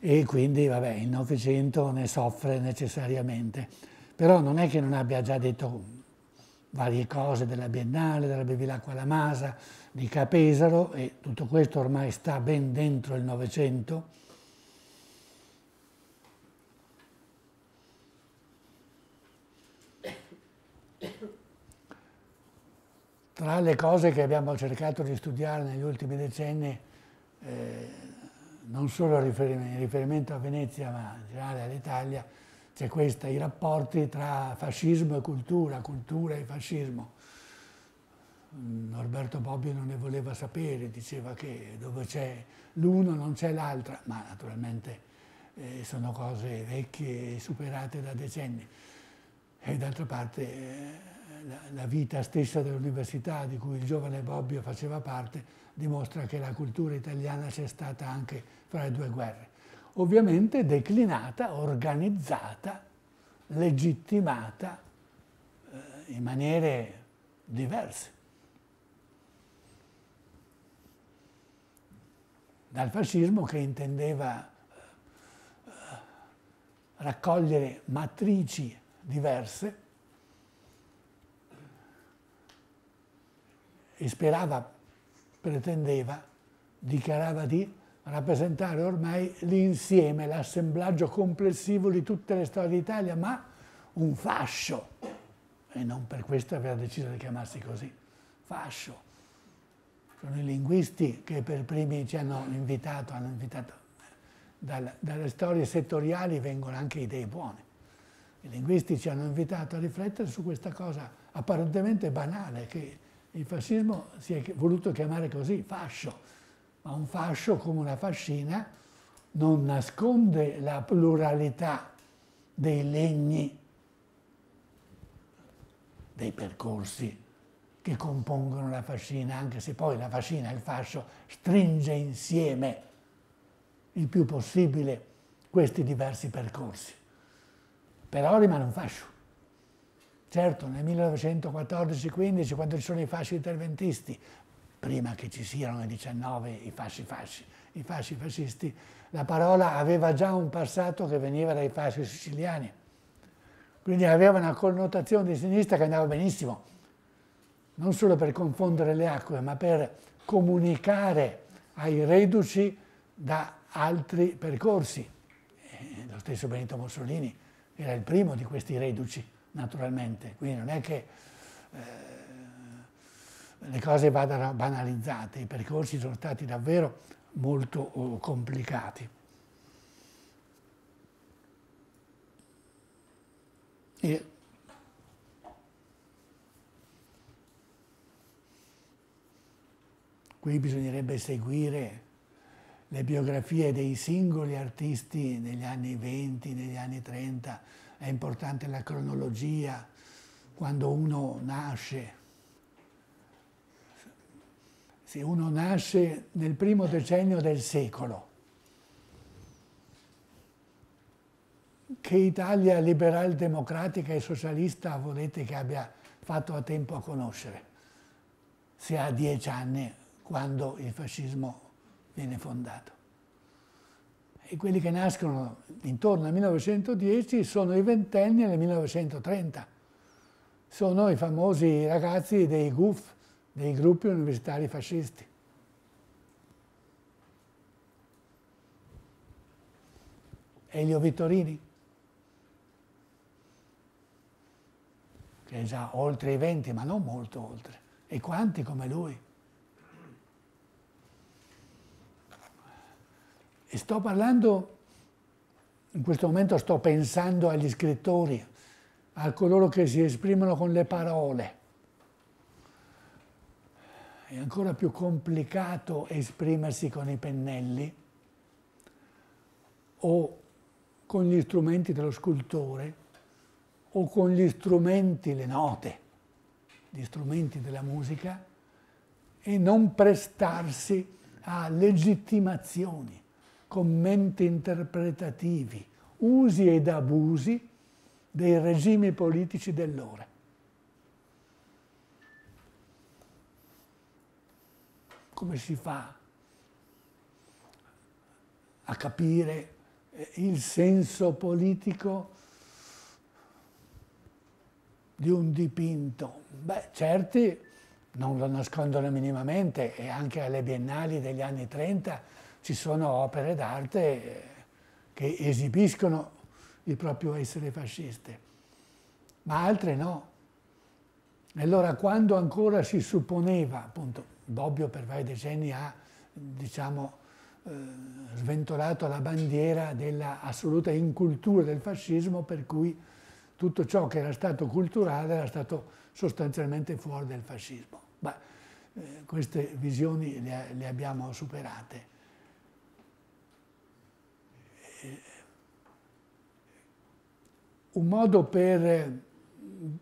e quindi vabbè, il Novecento ne soffre necessariamente. Però non è che non abbia già detto varie cose della Biennale, della Bevilacqua La Masa, di Capesaro e tutto questo ormai sta ben dentro il Novecento Tra le cose che abbiamo cercato di studiare negli ultimi decenni, eh, non solo in riferimento a Venezia ma in generale all'Italia, c'è questa, i rapporti tra fascismo e cultura, cultura e fascismo. Mm, Norberto Bobbio non ne voleva sapere, diceva che dove c'è l'uno non c'è l'altra, ma naturalmente eh, sono cose vecchie e superate da decenni. E d'altra parte... Eh, la, la vita stessa dell'università di cui il giovane Bobbio faceva parte dimostra che la cultura italiana c'è stata anche fra le due guerre. Ovviamente declinata, organizzata, legittimata eh, in maniere diverse. Dal fascismo che intendeva eh, eh raccogliere matrici diverse e sperava, pretendeva, dichiarava di rappresentare ormai l'insieme, l'assemblaggio complessivo di tutte le storie d'Italia, ma un fascio, e non per questo aveva deciso di chiamarsi così, fascio. Sono i linguisti che per primi ci hanno invitato, hanno invitato, eh, dal, dalle storie settoriali vengono anche idee buone. I linguisti ci hanno invitato a riflettere su questa cosa apparentemente banale che il fascismo si è voluto chiamare così, fascio, ma un fascio come una fascina non nasconde la pluralità dei legni, dei percorsi che compongono la fascina, anche se poi la fascina, il fascio, stringe insieme il più possibile questi diversi percorsi. Però rimane un fascio. Certo, nel 1914-15, quando ci sono i fasci interventisti, prima che ci siano nel 19 i fasci fasci, i fasci fascisti, la parola aveva già un passato che veniva dai fasci siciliani. Quindi aveva una connotazione di sinistra che andava benissimo, non solo per confondere le acque, ma per comunicare ai reduci da altri percorsi. Eh, lo stesso Benito Mussolini era il primo di questi reduci naturalmente, quindi non è che eh, le cose vadano banalizzate, i percorsi sono stati davvero molto oh, complicati. E qui bisognerebbe seguire le biografie dei singoli artisti negli anni 20, negli anni 30, è importante la cronologia, quando uno nasce. Se uno nasce nel primo decennio del secolo, che Italia liberal democratica e socialista volete che abbia fatto a tempo a conoscere, se ha dieci anni quando il fascismo viene fondato? e quelli che nascono intorno al 1910 sono i ventenni del 1930. Sono i famosi ragazzi dei GUF, dei gruppi universitari fascisti. Elio Vittorini, che è già oltre i venti, ma non molto oltre, e quanti come lui. E sto parlando, in questo momento sto pensando agli scrittori, a coloro che si esprimono con le parole. È ancora più complicato esprimersi con i pennelli o con gli strumenti dello scultore o con gli strumenti, le note, gli strumenti della musica e non prestarsi a legittimazioni commenti interpretativi, usi ed abusi dei regimi politici dell'ora. Come si fa a capire eh, il senso politico di un dipinto? Beh, certi non lo nascondono minimamente e anche alle biennali degli anni 30 ci sono opere d'arte che esibiscono il proprio essere fasciste, ma altre no. E allora quando ancora si supponeva, appunto, Bobbio per vari decenni ha, diciamo, eh, sventolato la bandiera dell'assoluta incultura del fascismo, per cui tutto ciò che era stato culturale era stato sostanzialmente fuori del fascismo. Ma eh, queste visioni le, le abbiamo superate. un modo per eh,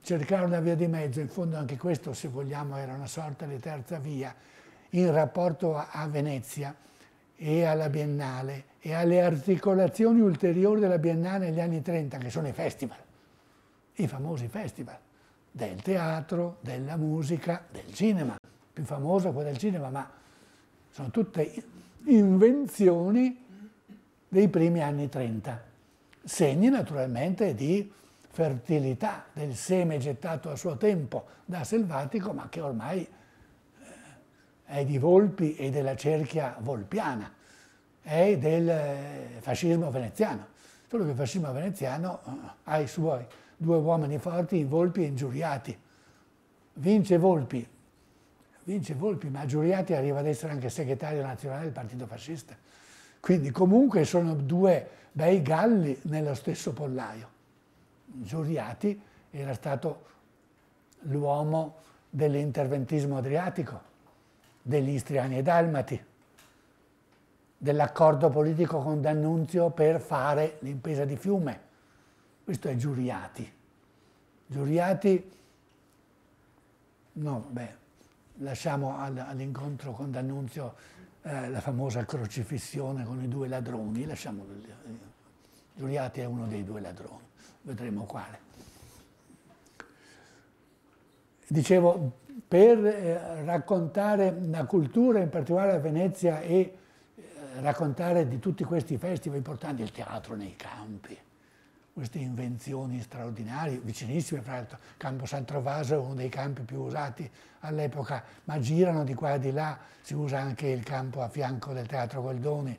cercare una via di mezzo, in fondo anche questo se vogliamo era una sorta di terza via, in rapporto a Venezia e alla Biennale e alle articolazioni ulteriori della Biennale negli anni 30, che sono i festival, i famosi festival del teatro, della musica, del cinema, più famoso quello del cinema, ma sono tutte invenzioni dei primi anni 30 segni naturalmente di fertilità del seme gettato a suo tempo da selvatico, ma che ormai eh, è di Volpi e della cerchia volpiana, è del eh, fascismo veneziano. Solo che il fascismo veneziano eh, ha i suoi due uomini forti in Volpi e ingiuriati. Vince Volpi, vince Volpi, ma Giuriati arriva ad essere anche segretario nazionale del partito fascista. Quindi comunque sono due bei galli nello stesso pollaio. Giuriati era stato l'uomo dell'interventismo adriatico, degli istriani e dalmati, dell'accordo politico con D'Annunzio per fare l'impresa di fiume. Questo è Giuriati. Giuriati, no, beh, lasciamo all'incontro con D'Annunzio eh, la famosa crocifissione con i due ladroni, lasciamolo eh, Giuliati è uno dei due ladroni, vedremo quale. Dicevo, per eh, raccontare la cultura, in particolare a Venezia, e eh, raccontare di tutti questi festival importanti, il teatro nei campi, queste invenzioni straordinarie, vicinissime fra l'altro, Campo Sant'Rovaso è uno dei campi più usati all'epoca, ma girano di qua e di là, si usa anche il campo a fianco del Teatro Goldoni,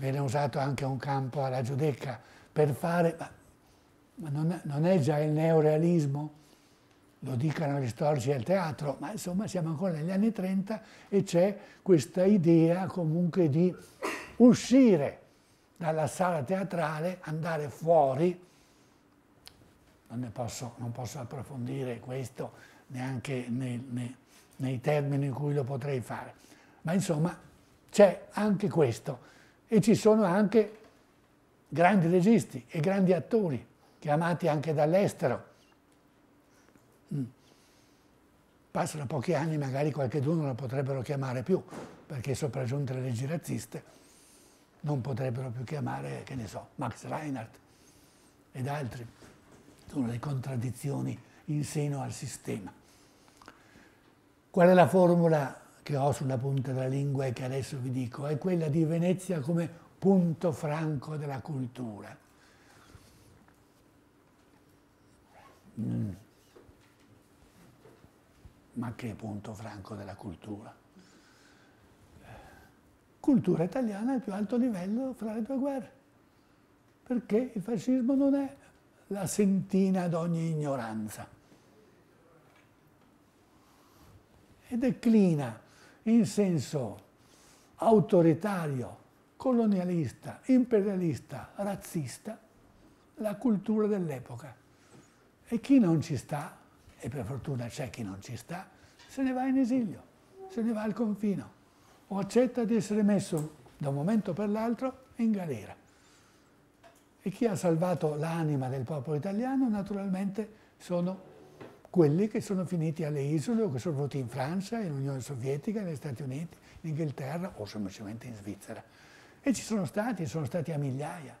viene usato anche un campo alla giudecca per fare, ma non, non è già il neorealismo? Lo dicono gli storici del teatro, ma insomma siamo ancora negli anni 30 e c'è questa idea comunque di uscire dalla sala teatrale, andare fuori, non posso, non, posso, approfondire questo neanche nei, nei, nei termini in cui lo potrei fare, ma insomma c'è anche questo, e ci sono anche grandi registi e grandi attori chiamati anche dall'estero. Mm. Passano pochi anni, magari qualcheduno lo potrebbero chiamare più, perché sopraggiunte le leggi razziste non potrebbero più chiamare, che ne so, Max Reinhardt ed altri. Sono le contraddizioni in seno al sistema. Qual è la formula che ho sulla punta della lingua e che adesso vi dico, è quella di Venezia come punto franco della cultura. Mm. Ma che punto franco della cultura? Cultura italiana al più alto livello fra le due guerre, perché il fascismo non è la sentina ad ogni ignoranza. E declina in senso autoritario, colonialista, imperialista, razzista, la cultura dell'epoca. E chi non ci sta, e per fortuna c'è chi non ci sta, se ne va in esilio, se ne va al confino, o accetta di essere messo da un momento per l'altro in galera. E chi ha salvato l'anima del popolo italiano naturalmente sono quelli che sono finiti alle isole o che sono venuti in Francia, in Unione Sovietica, negli Stati Uniti, in Inghilterra o semplicemente in Svizzera. E ci sono stati, sono stati a migliaia.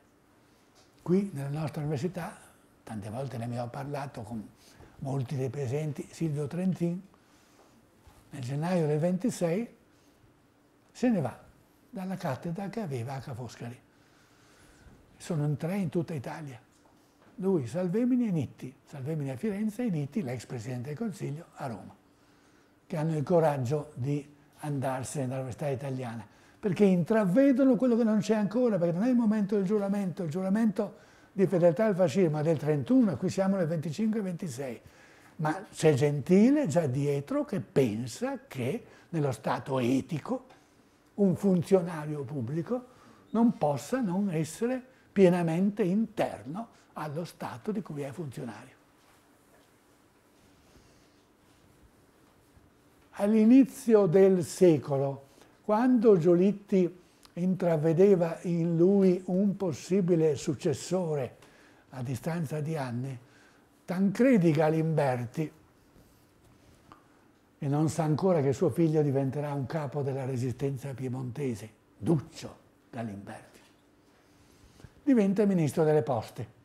Qui nella nostra università, tante volte ne abbiamo parlato con molti dei presenti, Silvio Trentin, nel gennaio del 26 se ne va dalla cattedra che aveva a Cafoscari. Sono in tre in tutta Italia lui Salvemini e Nitti, Salvemini a Firenze e Nitti, l'ex Presidente del Consiglio, a Roma, che hanno il coraggio di andarsene dall'università italiana, perché intravedono quello che non c'è ancora, perché non è il momento del giuramento, il giuramento di fedeltà al fascismo è del 31, qui siamo nel 25-26, ma c'è Gentile già dietro che pensa che nello Stato etico un funzionario pubblico non possa non essere pienamente interno allo Stato di cui è funzionario. All'inizio del secolo, quando Giolitti intravedeva in lui un possibile successore a distanza di anni, Tancredi Galimberti, e non sa ancora che suo figlio diventerà un capo della resistenza piemontese, Duccio Galimberti, diventa ministro delle poste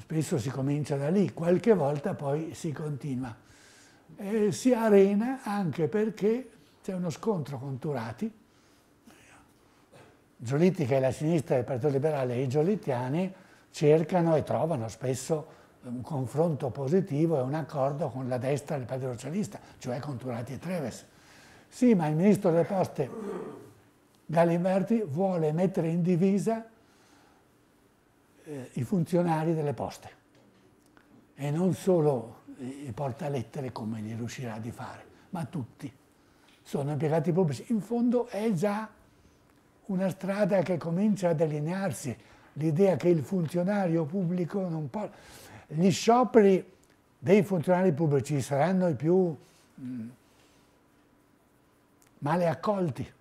spesso si comincia da lì, qualche volta poi si continua. E si arena anche perché c'è uno scontro con Turati, Giolitti che è la sinistra del Partito Liberale e i giolittiani cercano e trovano spesso un confronto positivo e un accordo con la destra del Partito Socialista, cioè con Turati e Treves. Sì, ma il ministro delle Poste Galimberti vuole mettere in divisa eh, i funzionari delle poste e non solo i portalettere come gli riuscirà di fare, ma tutti. Sono impiegati pubblici. In fondo è già una strada che comincia a delinearsi, l'idea che il funzionario pubblico non può... Gli scioperi dei funzionari pubblici saranno i più mm, male accolti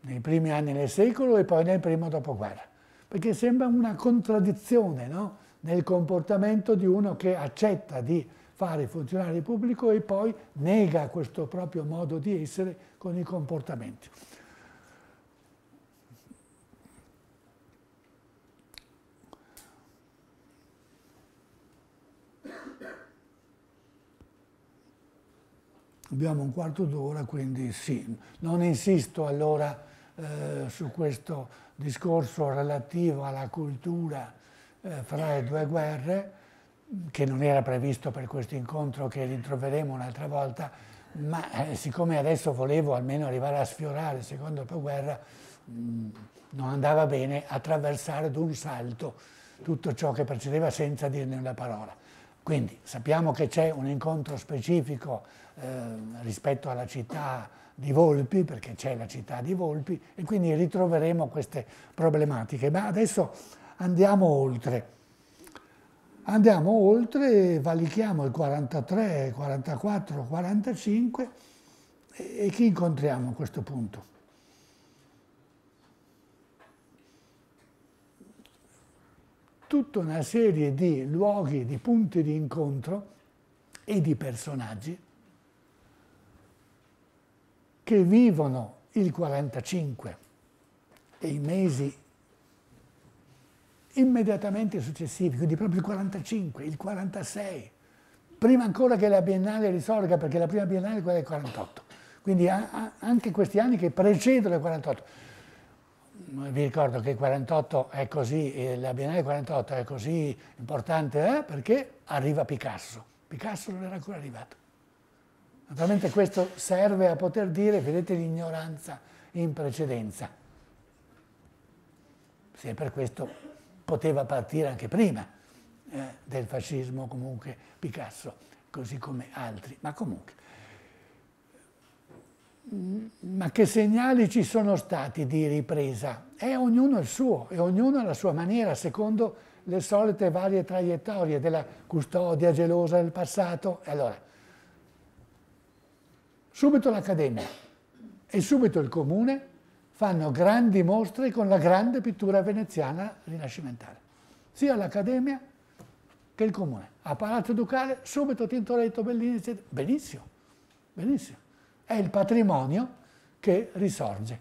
nei primi anni del secolo e poi nel primo dopoguerra perché sembra una contraddizione no? nel comportamento di uno che accetta di fare funzionario pubblico e poi nega questo proprio modo di essere con i comportamenti. Abbiamo un quarto d'ora, quindi sì, non insisto allora eh, su questo discorso relativo alla cultura eh, fra le due guerre, che non era previsto per questo incontro che ritroveremo un'altra volta, ma eh, siccome adesso volevo almeno arrivare a sfiorare il secondo dopoguerra, mm, non andava bene attraversare d'un salto tutto ciò che precedeva senza dirne una parola. Quindi sappiamo che c'è un incontro specifico eh, rispetto alla città di volpi, perché c'è la città di volpi, e quindi ritroveremo queste problematiche. Ma adesso andiamo oltre. Andiamo oltre, valichiamo il 43, 44, 45 e chi incontriamo a questo punto? Tutta una serie di luoghi, di punti di incontro e di personaggi che vivono il 45 e i mesi immediatamente successivi, quindi proprio il 45, il 46, prima ancora che la Biennale risorga, perché la prima Biennale è quella del 48, quindi anche questi anni che precedono il 48. Vi ricordo che il 48 è così, la Biennale 48 è così importante eh? perché arriva Picasso, Picasso non era ancora arrivato. Naturalmente questo serve a poter dire, vedete l'ignoranza in precedenza. Se per questo poteva partire anche prima eh, del fascismo, comunque Picasso, così come altri, ma comunque. Mm, ma che segnali ci sono stati di ripresa? È ognuno il suo, e ognuno alla sua maniera, secondo le solite varie traiettorie della custodia gelosa del passato. Allora, Subito l'Accademia e subito il Comune fanno grandi mostre con la grande pittura veneziana rinascimentale, sia l'Accademia che il Comune. A Palazzo Ducale subito Tintoretto, Bellini, benissimo, benissimo. È il patrimonio che risorge.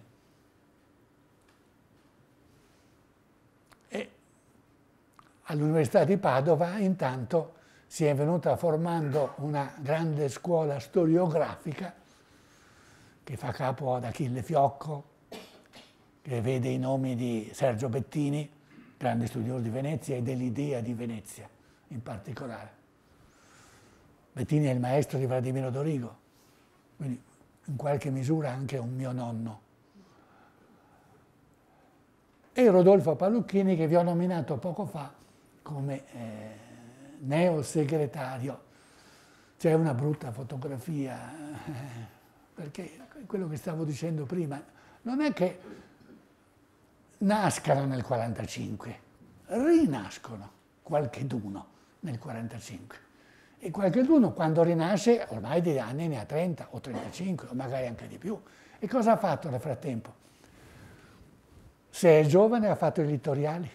All'Università di Padova intanto si è venuta formando una grande scuola storiografica che fa capo ad Achille Fiocco, che vede i nomi di Sergio Bettini, grande studioso di Venezia, e dell'idea di Venezia in particolare. Bettini è il maestro di Vladimiro Dorigo, quindi in qualche misura anche un mio nonno. E Rodolfo Palucchini che vi ho nominato poco fa come eh, neo segretario. C'è una brutta fotografia, perché quello che stavo dicendo prima, non è che nascano nel 45, rinascono qualcheduno nel 45. E qualcheduno quando rinasce ormai di anni ne ha 30 o 35 o magari anche di più. E cosa ha fatto nel frattempo? Se è giovane ha fatto i littoriali,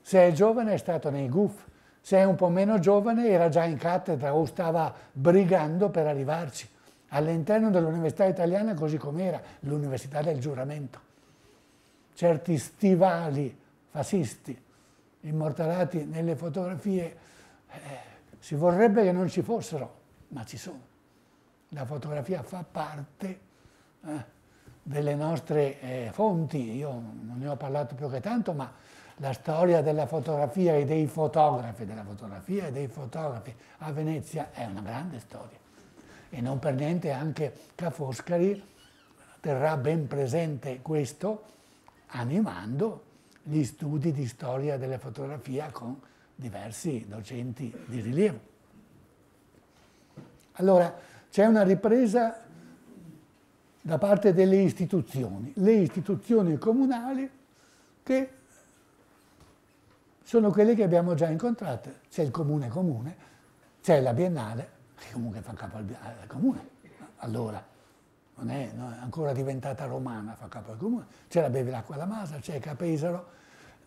se è giovane è stato nei GUF, se è un po' meno giovane era già in cattedra o stava brigando per arrivarci all'interno dell'università italiana così com'era, l'università del giuramento. Certi stivali fascisti immortalati nelle fotografie eh, si vorrebbe che non ci fossero, ma ci sono. La fotografia fa parte eh, delle nostre eh, fonti, io non ne ho parlato più che tanto, ma la storia della fotografia e dei fotografi, della fotografia e dei fotografi a Venezia è una grande storia e non per niente anche Ca' Foscari terrà ben presente questo animando gli studi di storia della fotografia con diversi docenti di rilievo. Allora, c'è una ripresa da parte delle istituzioni, le istituzioni comunali che sono quelle che abbiamo già incontrate. C'è il comune comune, c'è la biennale, e comunque fa capo al, al comune, allora, non è, no, è, ancora diventata romana, fa capo al comune, c'è la Bevilacqua alla Masa, c'è Capesaro,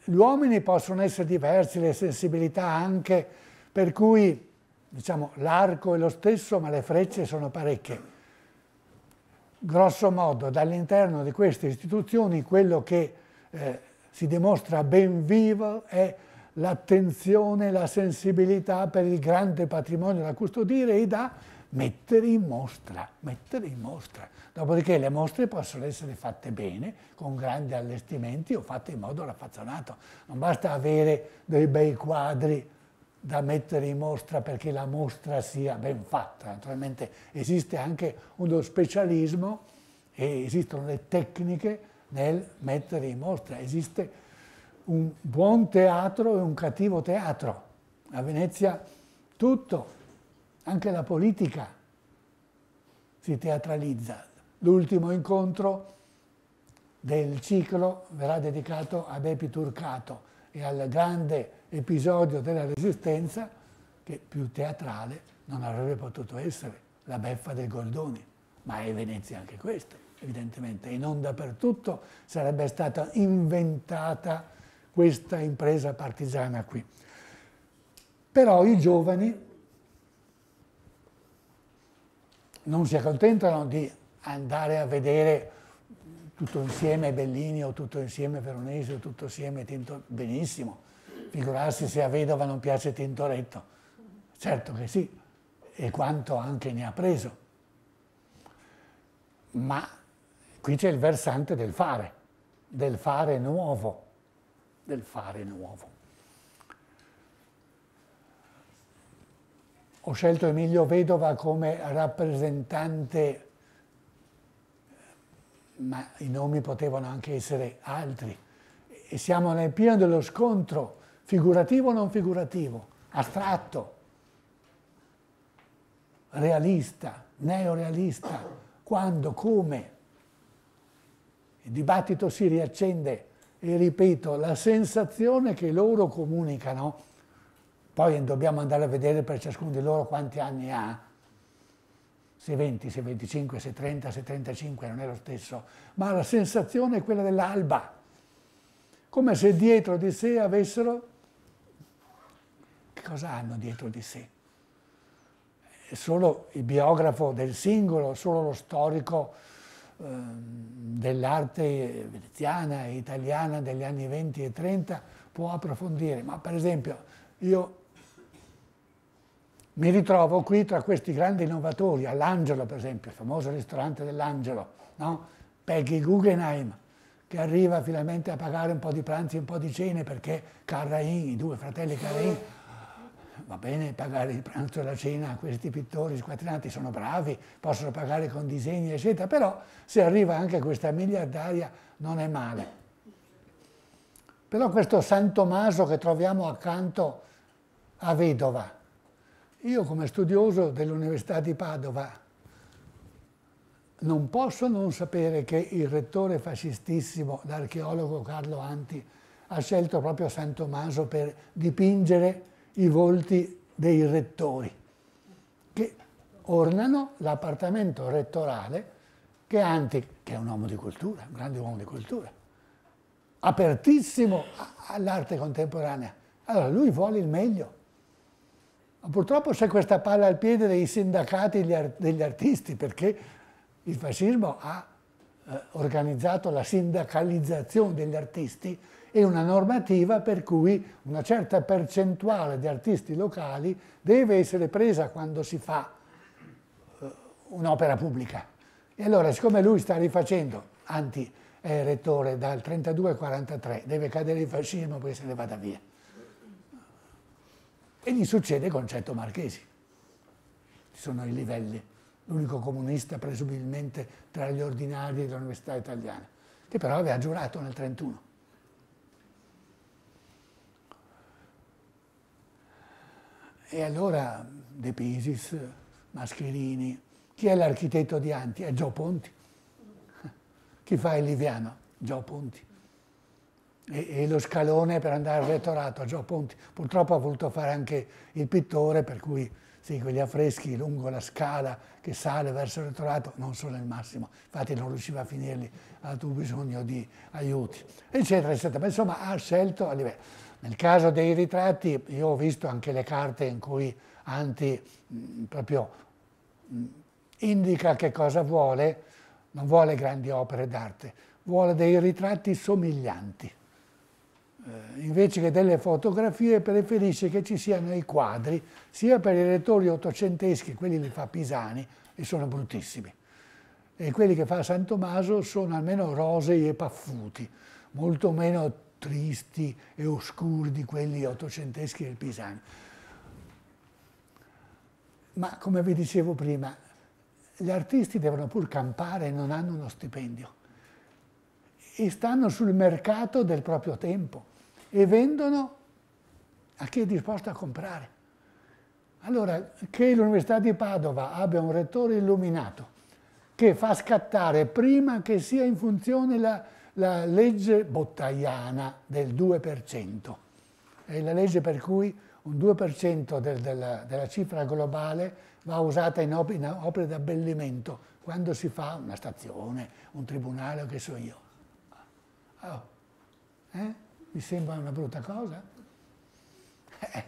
gli uomini possono essere diversi, le sensibilità anche, per cui diciamo, l'arco è lo stesso ma le frecce sono parecchie. Grosso modo dall'interno di queste istituzioni quello che eh, si dimostra ben vivo è l'attenzione, la sensibilità per il grande patrimonio da custodire e da mettere in mostra, mettere in mostra. Dopodiché le mostre possono essere fatte bene, con grandi allestimenti o fatte in modo raffazzonato. Non basta avere dei bei quadri da mettere in mostra perché la mostra sia ben fatta. Naturalmente esiste anche uno specialismo e esistono le tecniche nel mettere in mostra, esiste un buon teatro e un cattivo teatro. A Venezia tutto, anche la politica si teatralizza. L'ultimo incontro del ciclo verrà dedicato a Bepi Turcato e al grande episodio della Resistenza che più teatrale non avrebbe potuto essere, la beffa del Goldoni. Ma è Venezia anche questo, evidentemente, e non dappertutto sarebbe stata inventata questa impresa partigiana qui. Però i giovani non si accontentano di andare a vedere tutto insieme Bellini o tutto insieme Veronese o tutto insieme Tintoretto, benissimo, figurarsi se a Vedova non piace Tintoretto, certo che sì, e quanto anche ne ha preso. Ma qui c'è il versante del fare, del fare nuovo, del fare nuovo. Ho scelto Emilio Vedova come rappresentante, ma i nomi potevano anche essere altri. E siamo nel pieno dello scontro, figurativo o non figurativo, astratto, realista, neorealista, quando, come. Il dibattito si riaccende e ripeto, la sensazione che loro comunicano, poi dobbiamo andare a vedere per ciascuno di loro quanti anni ha, se 20, se 25, se 30, se 35, non è lo stesso, ma la sensazione è quella dell'alba, come se dietro di sé avessero, che cosa hanno dietro di sé? solo il biografo del singolo, solo lo storico Ehm, dell'arte veneziana e italiana degli anni 20 e 30 può approfondire, ma per esempio io mi ritrovo qui tra questi grandi innovatori, all'Angelo per esempio, il famoso ristorante dell'Angelo, no? Peggy Guggenheim, che arriva finalmente a pagare un po' di pranzi e un po' di cene perché Carrain, i due fratelli Carrain, va bene pagare il pranzo e la cena a questi pittori squatrinati, sono bravi, possono pagare con disegni, eccetera, però se arriva anche questa miliardaria non è male. Però questo San Tommaso che troviamo accanto a Vedova, io come studioso dell'Università di Padova non posso non sapere che il rettore fascistissimo, l'archeologo Carlo Anti, ha scelto proprio San Tommaso per dipingere i volti dei rettori, che ornano l'appartamento rettorale che Antic, che è un uomo di cultura, un grande uomo di cultura, apertissimo all'arte contemporanea. Allora lui vuole il meglio. Ma purtroppo c'è questa palla al piede dei sindacati degli artisti, perché il fascismo ha eh, organizzato la sindacalizzazione degli artisti e una normativa per cui una certa percentuale di artisti locali deve essere presa quando si fa eh, un'opera pubblica. E allora, siccome lui sta rifacendo, anti è rettore dal 32 al 43, deve cadere il fascismo poi se ne vada via. E gli succede concetto Marchesi. Ci sono i livelli, l'unico comunista presumibilmente tra gli ordinari dell'università italiana, che però aveva giurato nel 31. E allora De Pisis, Mascherini, chi è l'architetto di Anti? È Gio Ponti. Chi fa il Liviano? Gio Ponti. E, e, lo scalone per andare al rettorato, Gio Ponti. Purtroppo ha voluto fare anche il pittore, per cui sì, quegli affreschi lungo la scala che sale verso il rettorato non sono il massimo, infatti non riusciva a finirli, ha avuto bisogno di aiuti, eccetera, eccetera. Ma insomma ha scelto a livello. Nel caso dei ritratti io ho visto anche le carte in cui Anti mh, mm, proprio mh, mm, indica che cosa vuole, non vuole grandi opere d'arte, vuole dei ritratti somiglianti. Eh, invece che delle fotografie preferisce che ci siano i quadri, sia per i rettori ottocenteschi, quelli li fa Pisani e sono bruttissimi, e quelli che fa San Tommaso sono almeno rosei e paffuti, molto meno tristi e oscuri di quelli ottocenteschi del Pisano. Ma come vi dicevo prima, gli artisti devono pur campare e non hanno uno stipendio. E stanno sul mercato del proprio tempo e vendono a chi è disposto a comprare. Allora, che l'Università di Padova abbia un rettore illuminato che fa scattare prima che sia in funzione la, la legge bottaiana del 2%, è la legge per cui un 2% del, della, della, cifra globale va usata in, op in opere d'abbellimento quando si fa una stazione, un tribunale o che so io. Ah, oh. Eh? Mi sembra una brutta cosa? Eh,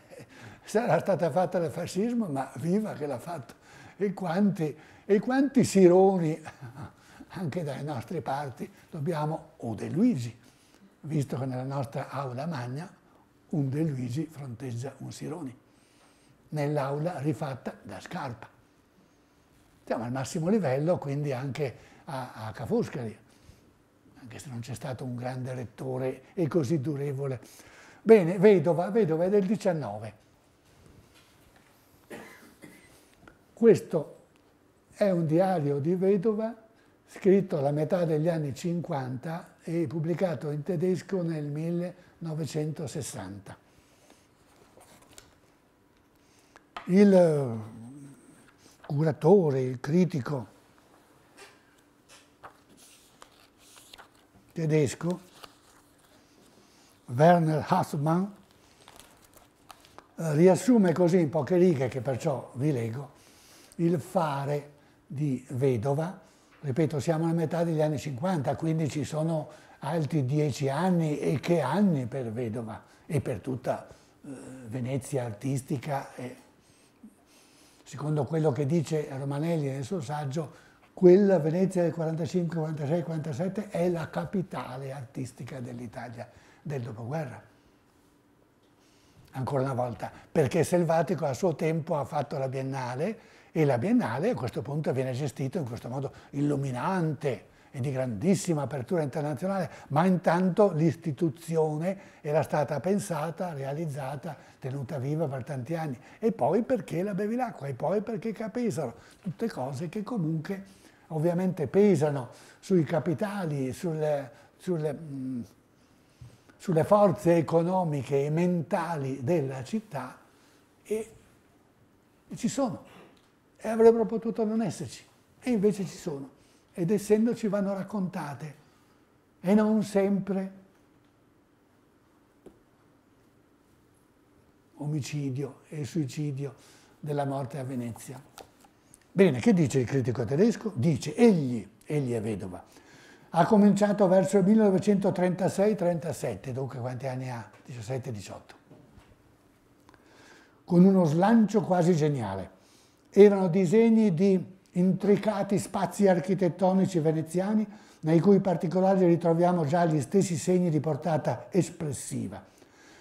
sarà stata fatta dal fascismo, ma viva che l'ha fatto! E quanti, e quanti sironi anche dalle nostre parti dobbiamo, o De Luigi, visto che nella nostra aula magna un De Luigi fronteggia un Sironi, nell'aula rifatta da Scarpa. Siamo al massimo livello, quindi anche a, a Cafoscari, anche se non c'è stato un grande rettore e così durevole. Bene, vedova, vedova è del 19. Questo è un diario di vedova scritto alla metà degli anni 50 e pubblicato in tedesco nel 1960. Il eh, curatore, il critico tedesco, Werner Hassmann, eh, riassume così in poche righe, che perciò vi leggo, il fare di vedova ripeto, siamo alla metà degli anni 50, quindi ci sono altri dieci anni e che anni per Vedova e per tutta eh, Venezia artistica. E, secondo quello che dice Romanelli nel suo saggio, quella Venezia del 45, 46, 47 è la capitale artistica dell'Italia del dopoguerra. Ancora una volta, perché Selvatico a suo tempo ha fatto la Biennale, e la Biennale a questo punto viene gestita in questo modo illuminante e di grandissima apertura internazionale, ma intanto l'istituzione era stata pensata, realizzata, tenuta viva per tanti anni. E poi perché la Bevilacqua, e poi perché Capesaro, tutte cose che comunque ovviamente pesano sui capitali, sulle, sulle, mm, sulle forze economiche e mentali della città e ci sono e avrebbero potuto non esserci. E invece ci sono. Ed essendoci vanno raccontate. E non sempre omicidio e suicidio della morte a Venezia. Bene, che dice il critico tedesco? Dice, egli, egli è vedova, ha cominciato verso il 1936-37, dunque quanti anni ha? 17-18, con uno slancio quasi geniale erano disegni di intricati spazi architettonici veneziani nei cui particolari ritroviamo già gli stessi segni di portata espressiva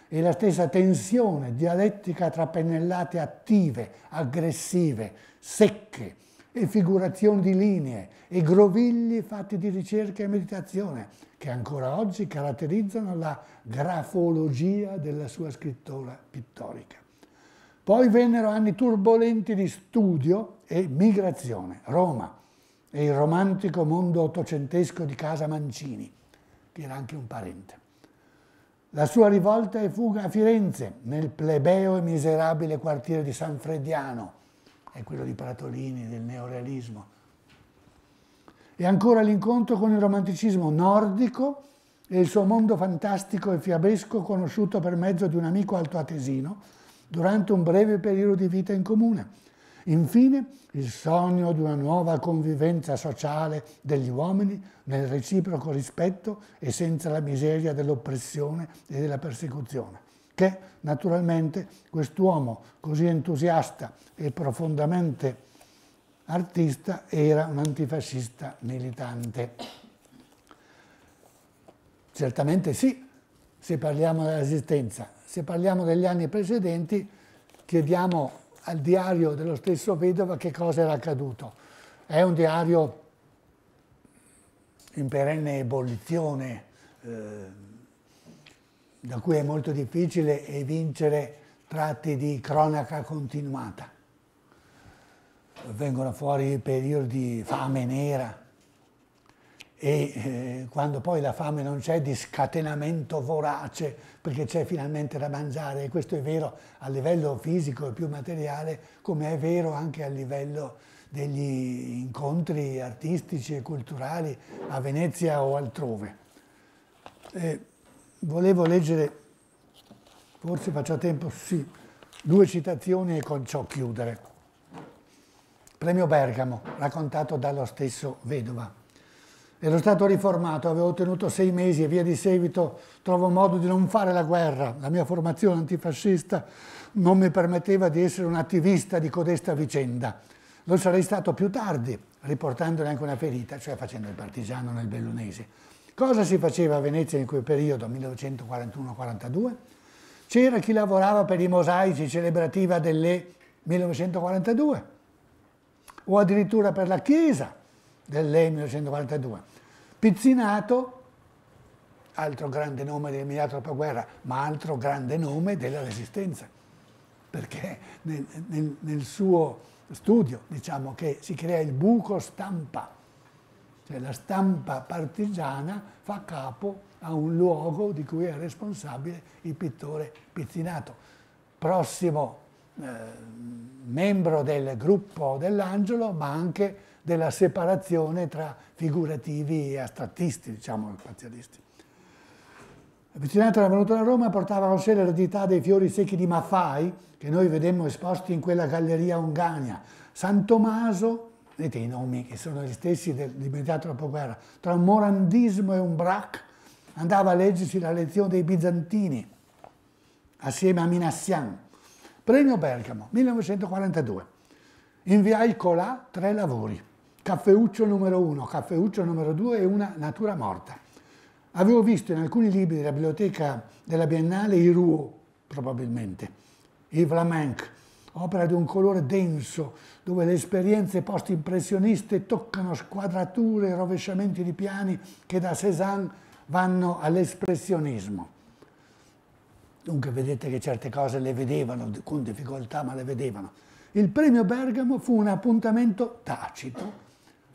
e la stessa tensione dialettica tra pennellate attive, aggressive, secche e figurazioni di linee e grovigli fatti di ricerca e meditazione che ancora oggi caratterizzano la grafologia della sua scrittura pittorica. Poi vennero anni turbolenti di studio e migrazione, Roma e il romantico mondo ottocentesco di Casa Mancini, che era anche un parente. La sua rivolta e fuga a Firenze, nel plebeo e miserabile quartiere di San Frediano, è quello di Pratolini, del neorealismo. E ancora l'incontro con il romanticismo nordico e il suo mondo fantastico e fiabesco conosciuto per mezzo di un amico altoatesino, durante un breve periodo di vita in comune. Infine, il sogno di una nuova convivenza sociale degli uomini nel reciproco rispetto e senza la miseria dell'oppressione e della persecuzione, che naturalmente quest'uomo così entusiasta e profondamente artista era un antifascista militante. Certamente sì, se parliamo della resistenza, se parliamo degli anni precedenti, chiediamo al diario dello stesso Vedova che cosa era accaduto. È un diario in perenne ebollizione, eh, da cui è molto difficile evincere tratti di cronaca continuata. Vengono fuori periodi di fame nera, e eh, quando poi la fame non c'è di scatenamento vorace perché c'è finalmente da mangiare e questo è vero a livello fisico e più materiale come è vero anche a livello degli incontri artistici e culturali a Venezia o altrove. Eh, volevo leggere, forse faccio tempo, sì, due citazioni e con ciò chiudere. Premio Bergamo, raccontato dallo stesso Vedova ero stato riformato, avevo ottenuto sei mesi e via di seguito trovo modo di non fare la guerra. La mia formazione antifascista non mi permetteva di essere un attivista di codesta vicenda. Lo sarei stato più tardi, riportandone anche una ferita, cioè facendo il partigiano nel Bellunese. Cosa si faceva a Venezia in quel periodo, 1941-42? C'era chi lavorava per i mosaici celebrativa delle 1942 o addirittura per la Chiesa dell'E 1942 Pizzinato, altro grande nome dell'immediato dopoguerra, ma altro grande nome della resistenza, perché nel, nel, nel suo studio diciamo che si crea il buco stampa, cioè la stampa partigiana fa capo a un luogo di cui è responsabile il pittore Pizzinato, prossimo eh, membro del gruppo dell'Angelo, ma anche della separazione tra figurativi e astrattisti, diciamo, spazialisti. Avvicinato alla venuta da Roma portava con sé l'eredità dei fiori secchi di Maffai, che noi vedemmo esposti in quella galleria ungagna. San Tommaso, vedete i nomi che sono gli stessi del, di dopoguerra, tra un morandismo e un brac, andava a leggersi la lezione dei bizantini, assieme a Minassian. Premio Bergamo, 1942. Inviai colà tre lavori caffeuccio numero 1, caffeuccio numero 2 e una natura morta. Avevo visto in alcuni libri della biblioteca della Biennale i Rouault, probabilmente, i Flamenc, opera di un colore denso, dove le esperienze post-impressioniste toccano squadrature e rovesciamenti di piani che da Cézanne vanno all'espressionismo. Dunque vedete che certe cose le vedevano, con difficoltà, ma le vedevano. Il premio Bergamo fu un appuntamento tacito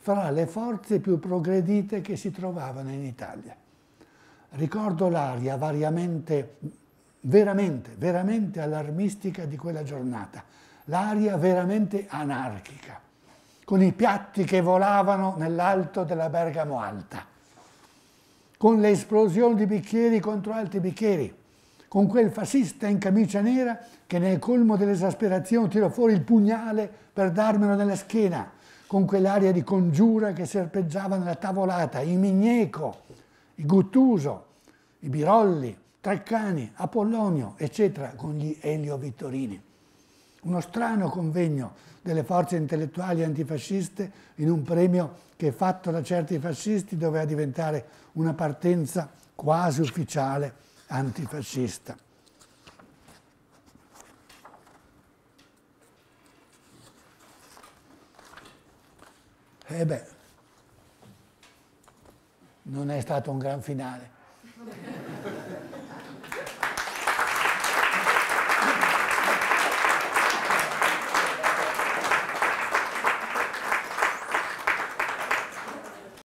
fra le forze più progredite che si trovavano in Italia. Ricordo l'aria variamente, veramente, veramente allarmistica di quella giornata, l'aria veramente anarchica, con i piatti che volavano nell'alto della Bergamo Alta, con le esplosioni di bicchieri contro altri bicchieri, con quel fascista in camicia nera che nel colmo dell'esasperazione tirò fuori il pugnale per darmelo nella schiena, con quell'aria di congiura che serpeggiava nella tavolata, i Migneco, i Guttuso, i Birolli, Treccani, Apollonio, eccetera, con gli Elio Vittorini. Uno strano convegno delle forze intellettuali antifasciste in un premio che fatto da certi fascisti doveva diventare una partenza quasi ufficiale antifascista. E eh beh, non è stato un gran finale.